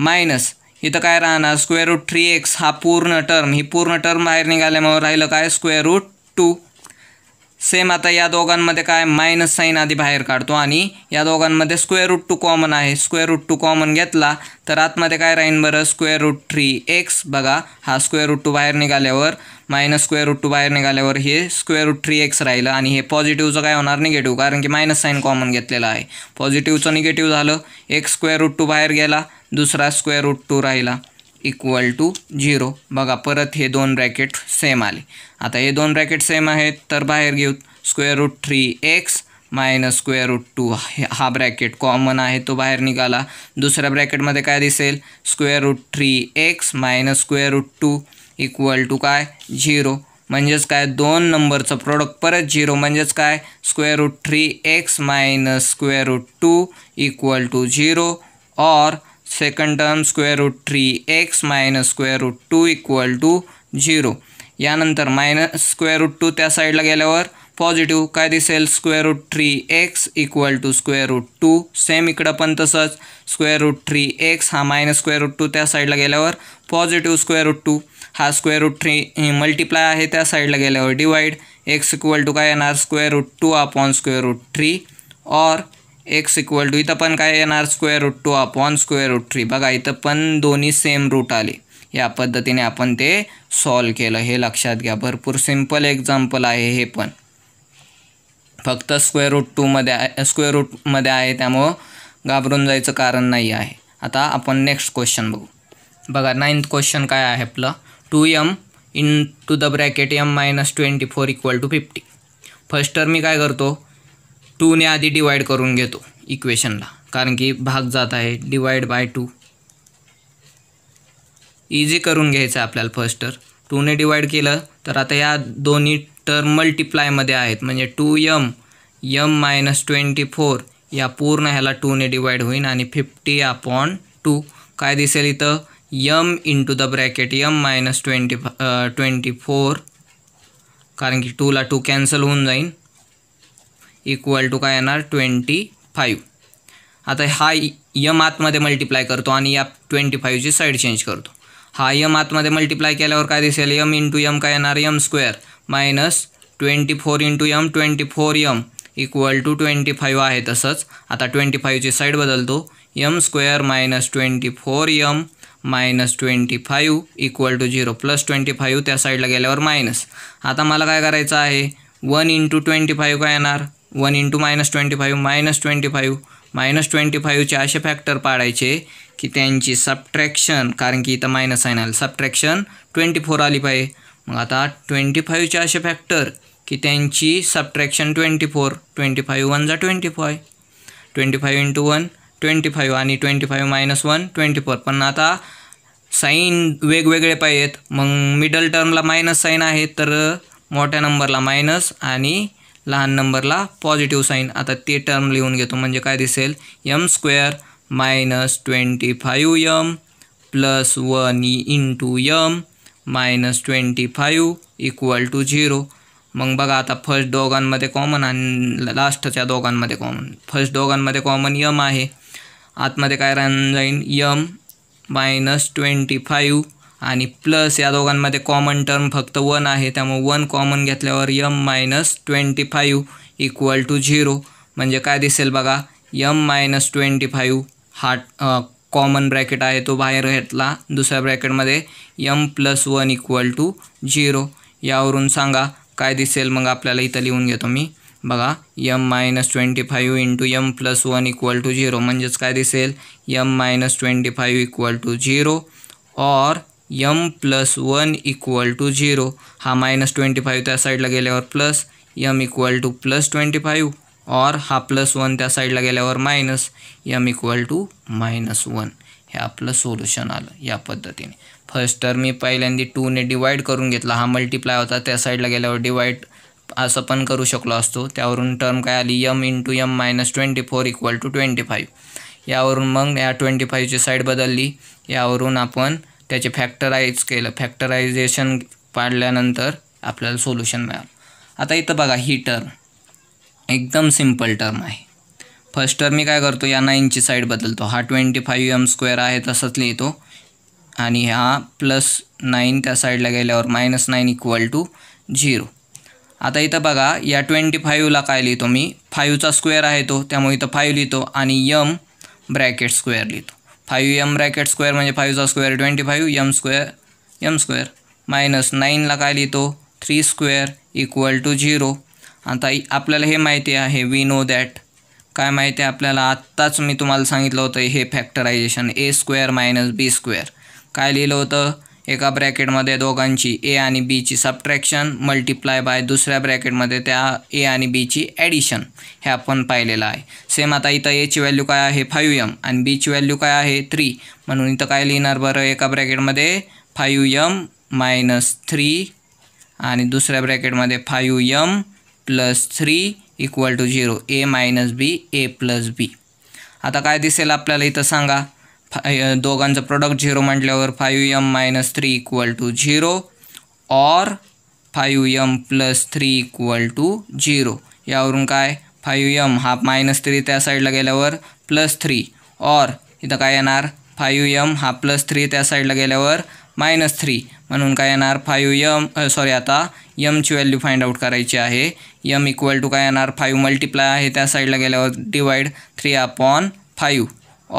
मायनस इथं काय राहणार स्क्वेअर रूट थ्री एक्स हा पूर्ण टर्म ही पूर्ण टर्म बाहेर निघाल्यामुळे राहिलं काय स्क्वेअर रूट टू सेम आता या दोघांमध्ये काय मायनस साईन आधी बाहेर काढतो आणि या दोघांमध्ये स्क्वेअर रूट टू कॉमन आहे स्क्वेअर रूट टू कॉमन घेतला तर आतमध्ये काय राहीन बरं स्क्वेअर रूट थ्री एक्स बघा हा स्क्वेअर रूट टू बाहेर निघाल्यावर मायनस स्क्वेअर रूट टू बाहेर निघाल्यावर हे स्क्वेअर रूट थ्री एक्स राहिलं आणि हे पॉझिटिव्हचं काय होणार निगेटिव्ह कारण की मायनस साईन कॉमन घेतलेला आहे पॉझिटिव्हचं निगेटिव्ह झालं एक स्क्वेअर रूट टू बाहेर गेला दुसरा स्क्वेअर रूट टू राहिला इक्वल टू झिरो बघा परत हे दोन ब्रॅकेट सेम आले आता हे दोन ब्रॅकेट सेम आहेत तर बाहेर घेऊ square root three x minus square root two हा ब्रॅकेट कॉमन आहे तो बाहेर निघाला दुसऱ्या ब्रॅकेटमध्ये काय दिसेल square root three x minus square root two equal to काय झिरो म्हणजेच काय दोन नंबरचं प्रोडक्ट परत झिरो म्हणजेच काय square root three x minus square root two equal to zero और second term square root three x minus square root two equal to zero यानंतर मायनस स्क्वेअर रूट टू त्या साईडला गेल्यावर पॉझिटिव्ह काय दिसेल square root three x equal to square root two same इकडं पण तसंच स्क्वेअर रूट थ्री एक्स हा मायनस स्क्वेअर रूट टू त्या साईडला गेल्यावर पॉझिटिव्ह स्क्वेअर रूट टू हा स्क्वेअर रूट थ्री मल्टिप्लाय आहे त्या साईडला गेल्यावर डिवाईड एक्स इक्वल टू काय येणार square root two upon square root three or x equal to इथं पण काय येणार square root two upon square root three बघा इथं पण दोन्ही सेम रूट आले या पद्धतीने आपण ते सॉल्व केलं हे लक्षात घ्या भरपूर सिम्पल एक्झाम्पल आहे हे पण फक्त स्क्वेअर रूट टूमध्ये आहे स्क्वेअर रूटमध्ये आहे त्यामुळं घाबरून जायचं कारण नाही आहे आता आपण नेक्स्ट क्वेश्चन बघू बघा नाईन्थ क्वेश्चन काय आहे आपलं two m into the bracket m minus twenty four equal to fifty first term मी काय करतो टूने आधी डिवाइड करून घेतो इक्वेशनला कारण की भाग जात आहे डिवाइड बाय टू इझी करून घ्यायचं आहे आपल्याला फर्स्ट टूने डिवाइड केलं तर आता या दोन्ही टर्म मल्टिप्लायमध्ये आहेत म्हणजे two m m minus twenty four या पूर्ण ह्याला टूने डिवाइड होईल आणि फिफ्टी अपॉन टू काय दिसेल इथं m into the bracket m minus twenty twenty four कारण की टूला टू कॅन्सल होऊन जाईल इक्वल टू काय येणार ट्वेंटी फाईव्ह आता हा यम आतमध्ये मल्टिप्लाय करतो आणि या ट्वेंटी फाईव्हची साईड चेंज करतो हा यम आतमध्ये मल्टिप्लाय केल्यावर काय दिसेल यम इंटू यम काय येणार m square minus twenty four into m twenty four m equal to twenty five आहे तसंच आता ट्वेंटी फाईव्हची साईड बदलतो m square minus twenty four m minus twenty five equal to zero plus twenty five त्या साईडला गेल्यावर minus आता मला काय करायचं आहे वन इंटू ट्वेंटी फाईव्ह काय येणार one into minus twenty five minus twenty five minus twenty फाईव्हचे असे फॅक्टर पाडायचे की त्यांची सबट्रॅक्शन कारण की इथं मायनस आहे ना सबट्रॅक्शन ट्वेंटी फोर आली पाहिजे मग आता ट्वेंटी फाईव्हचे असे फॅक्टर की त्यांची subtraction twenty four twenty five one जा twenty five twenty five into one twenty five आणि twenty five minus one twenty four पण आता साईन वेगवेगळे पाहिजेत मग मिडल टर्मला मायनस साईन आहे तर मोठ्या नंबरला मायनस आणि लहान नंबरला पॉझिटिव्ह साईन आता ते टर्म लिहून घेतो म्हणजे काय दिसेल M square minus twenty five m plus one e into m minus twenty five equal to zero मग बघा आता फर्स्ट दोघांमध्ये कॉमन आणि लास्टच्या दोघांमध्ये कॉमन फर्स्ट दोघांमध्ये कॉमन यम आहे आतमध्ये काय राहून जाईन यम मायनस ट्वेंटी फायू आणि प्लस या दोघांमध्ये कॉमन टर्म फक्त वन आहे त्यामुळे वन कॉमन घेतल्यावर m minus twenty five equal to zero म्हणजे काय दिसेल बघा यम मायनस ट्वेंटी फाईव्ह हा कॉमन ब्रॅकेट आहे तो बाहेर घेतला दुसऱ्या ब्रॅकेटमध्ये m plus one equal to zero यावरून सांगा काय दिसेल मग आपल्याला इथं लिहून घेतो मी बघा m minus twenty five into m plus one equal to zero म्हणजेच काय दिसेल m minus twenty five equal to zero or m plus one equal to zero हा मायनस ट्वेंटी फाईव्ह त्या साईडला गेल्यावर plus m equal to plus twenty five और हा plus one त्या साईडला गेल्यावर minus m equal to minus one हे आपलं सोल्युशन आलं या पद्धतीने फर्स्ट टर्म मी पहिल्यांदी टूने डिवाईड करून घेतला हा मल्टीप्लाय होता त्या साईडला गेल्यावर डिवाईड असं पण करू शकलो असतो त्यावरून टर्म काय आली m into m minus twenty four equal to twenty five यावरून मग या ट्वेंटी फाईव्हची साईड बदलली यावरून आपण त्याचे फॅक्टराईज केलं फॅक्टरायझेशन पाडल्यानंतर आपल्याला सोल्युशन मिळालं आता इथं बघा ही टर्म एकदम सिम्पल टर्म आहे फर्स्ट टर्म मी काय करतो या नाईनची साईड बदलतो हा ट्वेंटी फाईव्ह एम स्क्वेअर आहे तसंच लिहितो आणि हा प्लस नाईन त्या साईडला गेल्यावर minus nine equal to zero आता इथं बघा या ट्वेंटी फाईव्हला काय लिहितो मी फाईव्हचा स्क्वेअर आहे तो त्यामुळे इथं फाईव्ह लिहितो आणि यम ब्रॅकेट स्क्वेअर लिहितो फाईव्ह एम ब्रॅकेट स्क्वेअर म्हणजे फाईव्हचा square twenty five m square m square minus नाईनला काय लिहितो three square equal to zero आता आपल्याला हे माहिती आहे वी नो दॅट काय माहिती आहे आपल्याला आत्ताच मी तुम्हाला सांगितलं होतं हे factorization a square minus B square काय लिहिलं होतं एका ब्रॅकेटमध्ये दोघांची ए आणि बीची सबट्रॅक्शन मल्टिप्लाय बाय दुसऱ्या ब्रॅकेटमध्ये त्या ए आणि बीची ॲडिशन हे आपण पाहिलेलं आहे सेम आता इथं एची व्हॅल्यू काय आहे फायू एम आणि बीची व्हॅल्यू काय आहे थ्री म्हणून इथं काय लिहिणार बरं एका ब्रॅकेटमध्ये फायू यम मायनस थ्री आणि दुसऱ्या ब्रॅकेटमध्ये five m plus three equal to zero a minus b a plus b आता काय दिसेल आपल्याला इथं सांगा फाय दोघांचं प्रोडक्ट झिरो म्हटल्यावर five m minus three equal to zero or five m plus three equal to zero यावरून काय फायू एम हा मायनस थ्री त्या साईडला गेल्यावर प्लस थ्री ऑर इथं काय येणार फायू एम हा प्लस थ्री त्या साईडला गेल्यावर मायनस थ्री म्हणून काय येणार फायू यम सॉरी आता यमची व्हॅल्यू फाइंड आउट करायची आहे यम इक्वल टू काय येणार फायू मल्टिप्लाय आहे त्या साईडला गेल्यावर डिवाईड थ्री अपॉन फायू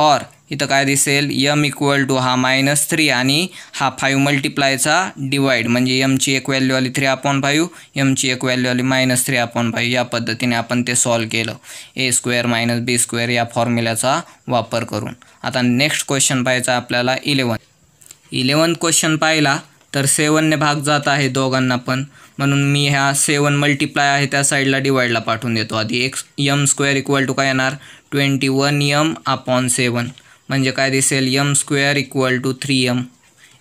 और इथं काय दिसेल यम इक्वल टू हा मायनस थ्री आणि हा फाईव्ह मल्टिप्लायचा डिवाईड म्हणजे यमची एक व्हॅल्यू आली थ्री अपॉन फाईव्ह यमची एक व्हॅल्यू आली मायनस थ्री अपॉन फाईव्ह या पद्धतीने आपण ते सॉल्व्ह केलं A square minus B square या फॉर्म्युल्याचा वापर करून आता नेक्स्ट क्वेश्चन पाहायचा आपल्याला इलेवन इलेवन क्वेश्चन पाहिला तर सेवनने भाग जात आहे दोघांना पण म्हणून मी ह्या सेवन मल्टिप्लाय आहे त्या साईडला डिवाईडला पाठवून देतो आधी X M square equal to काय येणार twenty one M upon seven म्हणजे काय दिसेल M square equal to three M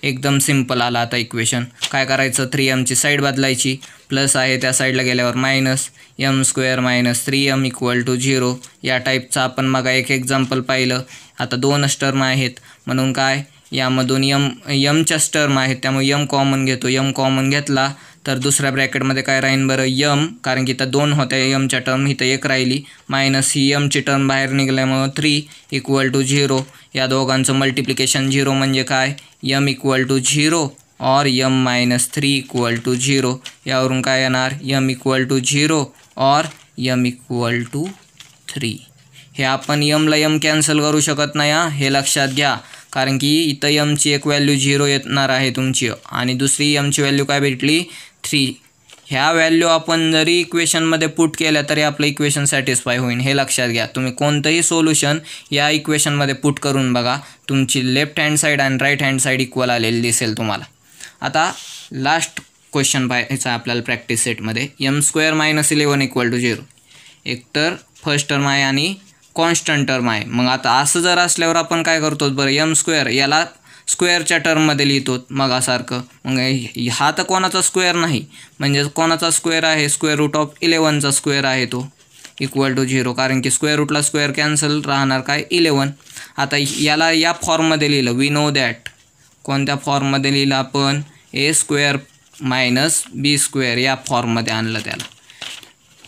एकदम सिंपल आला आता इक्वेशन काय करायचं थ्री एमची साईड बदलायची प्लस आहे त्या साईडला गेल्यावर minus M square minus three M equal to zero या टाईपचं आपण मग एक एक्झाम्पल पाहिलं आता दोनच टर्म आहेत म्हणून काय यामधून यम यमच्या टर्म आहेत त्यामुळे यम कॉमन घेतो यम कॉमन घेतला तर दुसऱ्या ब्रॅकेटमध्ये काय राहीन बरं यम कारण की इथं दोन होत्या यमच्या टर्म इथं एक राहिली मायनस ही यमची टर्म बाहेर निघाल्यामुळं थ्री इक्वल टू झिरो या दोघांचं मल्टिप्लिकेशन झिरो म्हणजे काय यम इक्वल टू झिरो और M minus three equal to zero यावरून काय येणार यम इक्वल टू झिरो और यम इक्वल टू थ्री हे आपण यमला यम कॅन्सल करू शकत नाही हां हे लक्षात घ्या कारण की इथं यमची एक व्हॅल्यू झिरो येणार आहे तुमची आणि दुसरी यमची व्हॅल्यू काय भेटली थ्री ह्या व्हॅल्यू आपण जरी इक्वेशनमध्ये पुट केल्या तरी आपलं इक्वेशन सॅटिस्फाय होईल हे लक्षात घ्या तुम्ही कोणतंही सोल्युशन या इक्वेशनमध्ये पुट करून बघा तुमची लेफ्ट हँड साईड आणि राईट हँड साईड इक्वल आलेली दिसेल तुम्हाला आता लास्ट क्वेश्चन पाहायचा आपल्याला प्रॅक्टिस सेटमध्ये M square minus eleven equal to zero एकतर फर्स्ट टर्म आहे आणि कॉन्स्टंट टर्म आहे मग आता असं जर असल्यावर आपण काय करतो बरं एम स्क्वेअर याला स्क्वेअरच्या टर्ममध्ये लिहितो मगासारखं मग हा तर कोणाचा स्क्वेअर नाही म्हणजे कोणाचा स्क्वेअर आहे स्क्वेअर रूट ऑफ इलेवनचा स्क्वेअर आहे तो इक्वल टू झिरो कारण की स्क्वेअर रूटला स्क्वेअर कॅन्सल राहणार काय इलेवन आता याला या फॉर्ममध्ये लिहिलं वी नो दॅट कोणत्या फॉर्ममध्ये लिहिलं आपण A square minus B square या फॉर्ममध्ये आणलं त्याला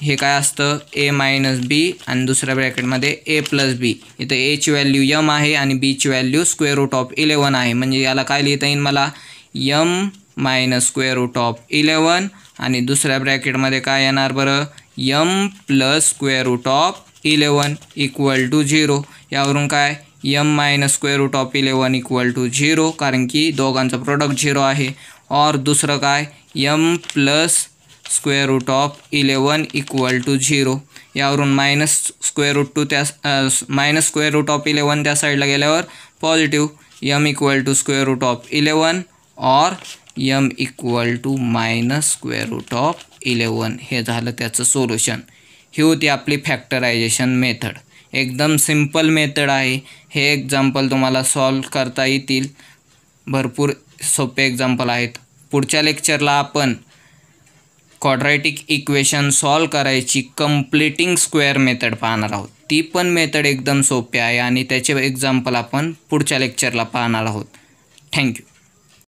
हे काय असतं ए मायनस बी आणि दुसऱ्या ब्रॅकेटमध्ये ए प्लस बी इथं एची व्हॅल्यू यम आहे आणि बीची value square root of eleven आहे म्हणजे याला काय लिहिता येईल मला M minus square root of eleven आणि दुसऱ्या ब्रॅकेटमध्ये काय येणार बरं M plus square root of eleven equal to zero यावरून काय M minus square root of eleven equal to zero कारण की दोघांचं प्रोडक्ट झिरो आहे और दुसरं काय M plus square root of eleven equal to zero यावरून मायनस स्क्वेअर रूट टू त्या minus square root of eleven त्या साईडला गेल्यावर positive M equal to square root of eleven और M equal to minus square root of eleven हे झालं त्याचं solution ही होती आपली फॅक्टरायझेशन मेथड एकदम सिम्पल मेथड आहे हे एक्झाम्पल तुम्हाला सॉल्व करता येतील भरपूर सोपे एक्झाम्पल आहेत पुढच्या लेक्चरला आपण क्वाड्रॅटिक इक्वेशन सॉल्व करायची कम्प्लिटिंग स्क्वेअर मेथड पाहणार आहोत ती पण मेथड एकदम सोपी आहे आणि त्याचे एक्झाम्पल आपण पुढच्या लेक्चरला पाहणार आहोत थँक्यू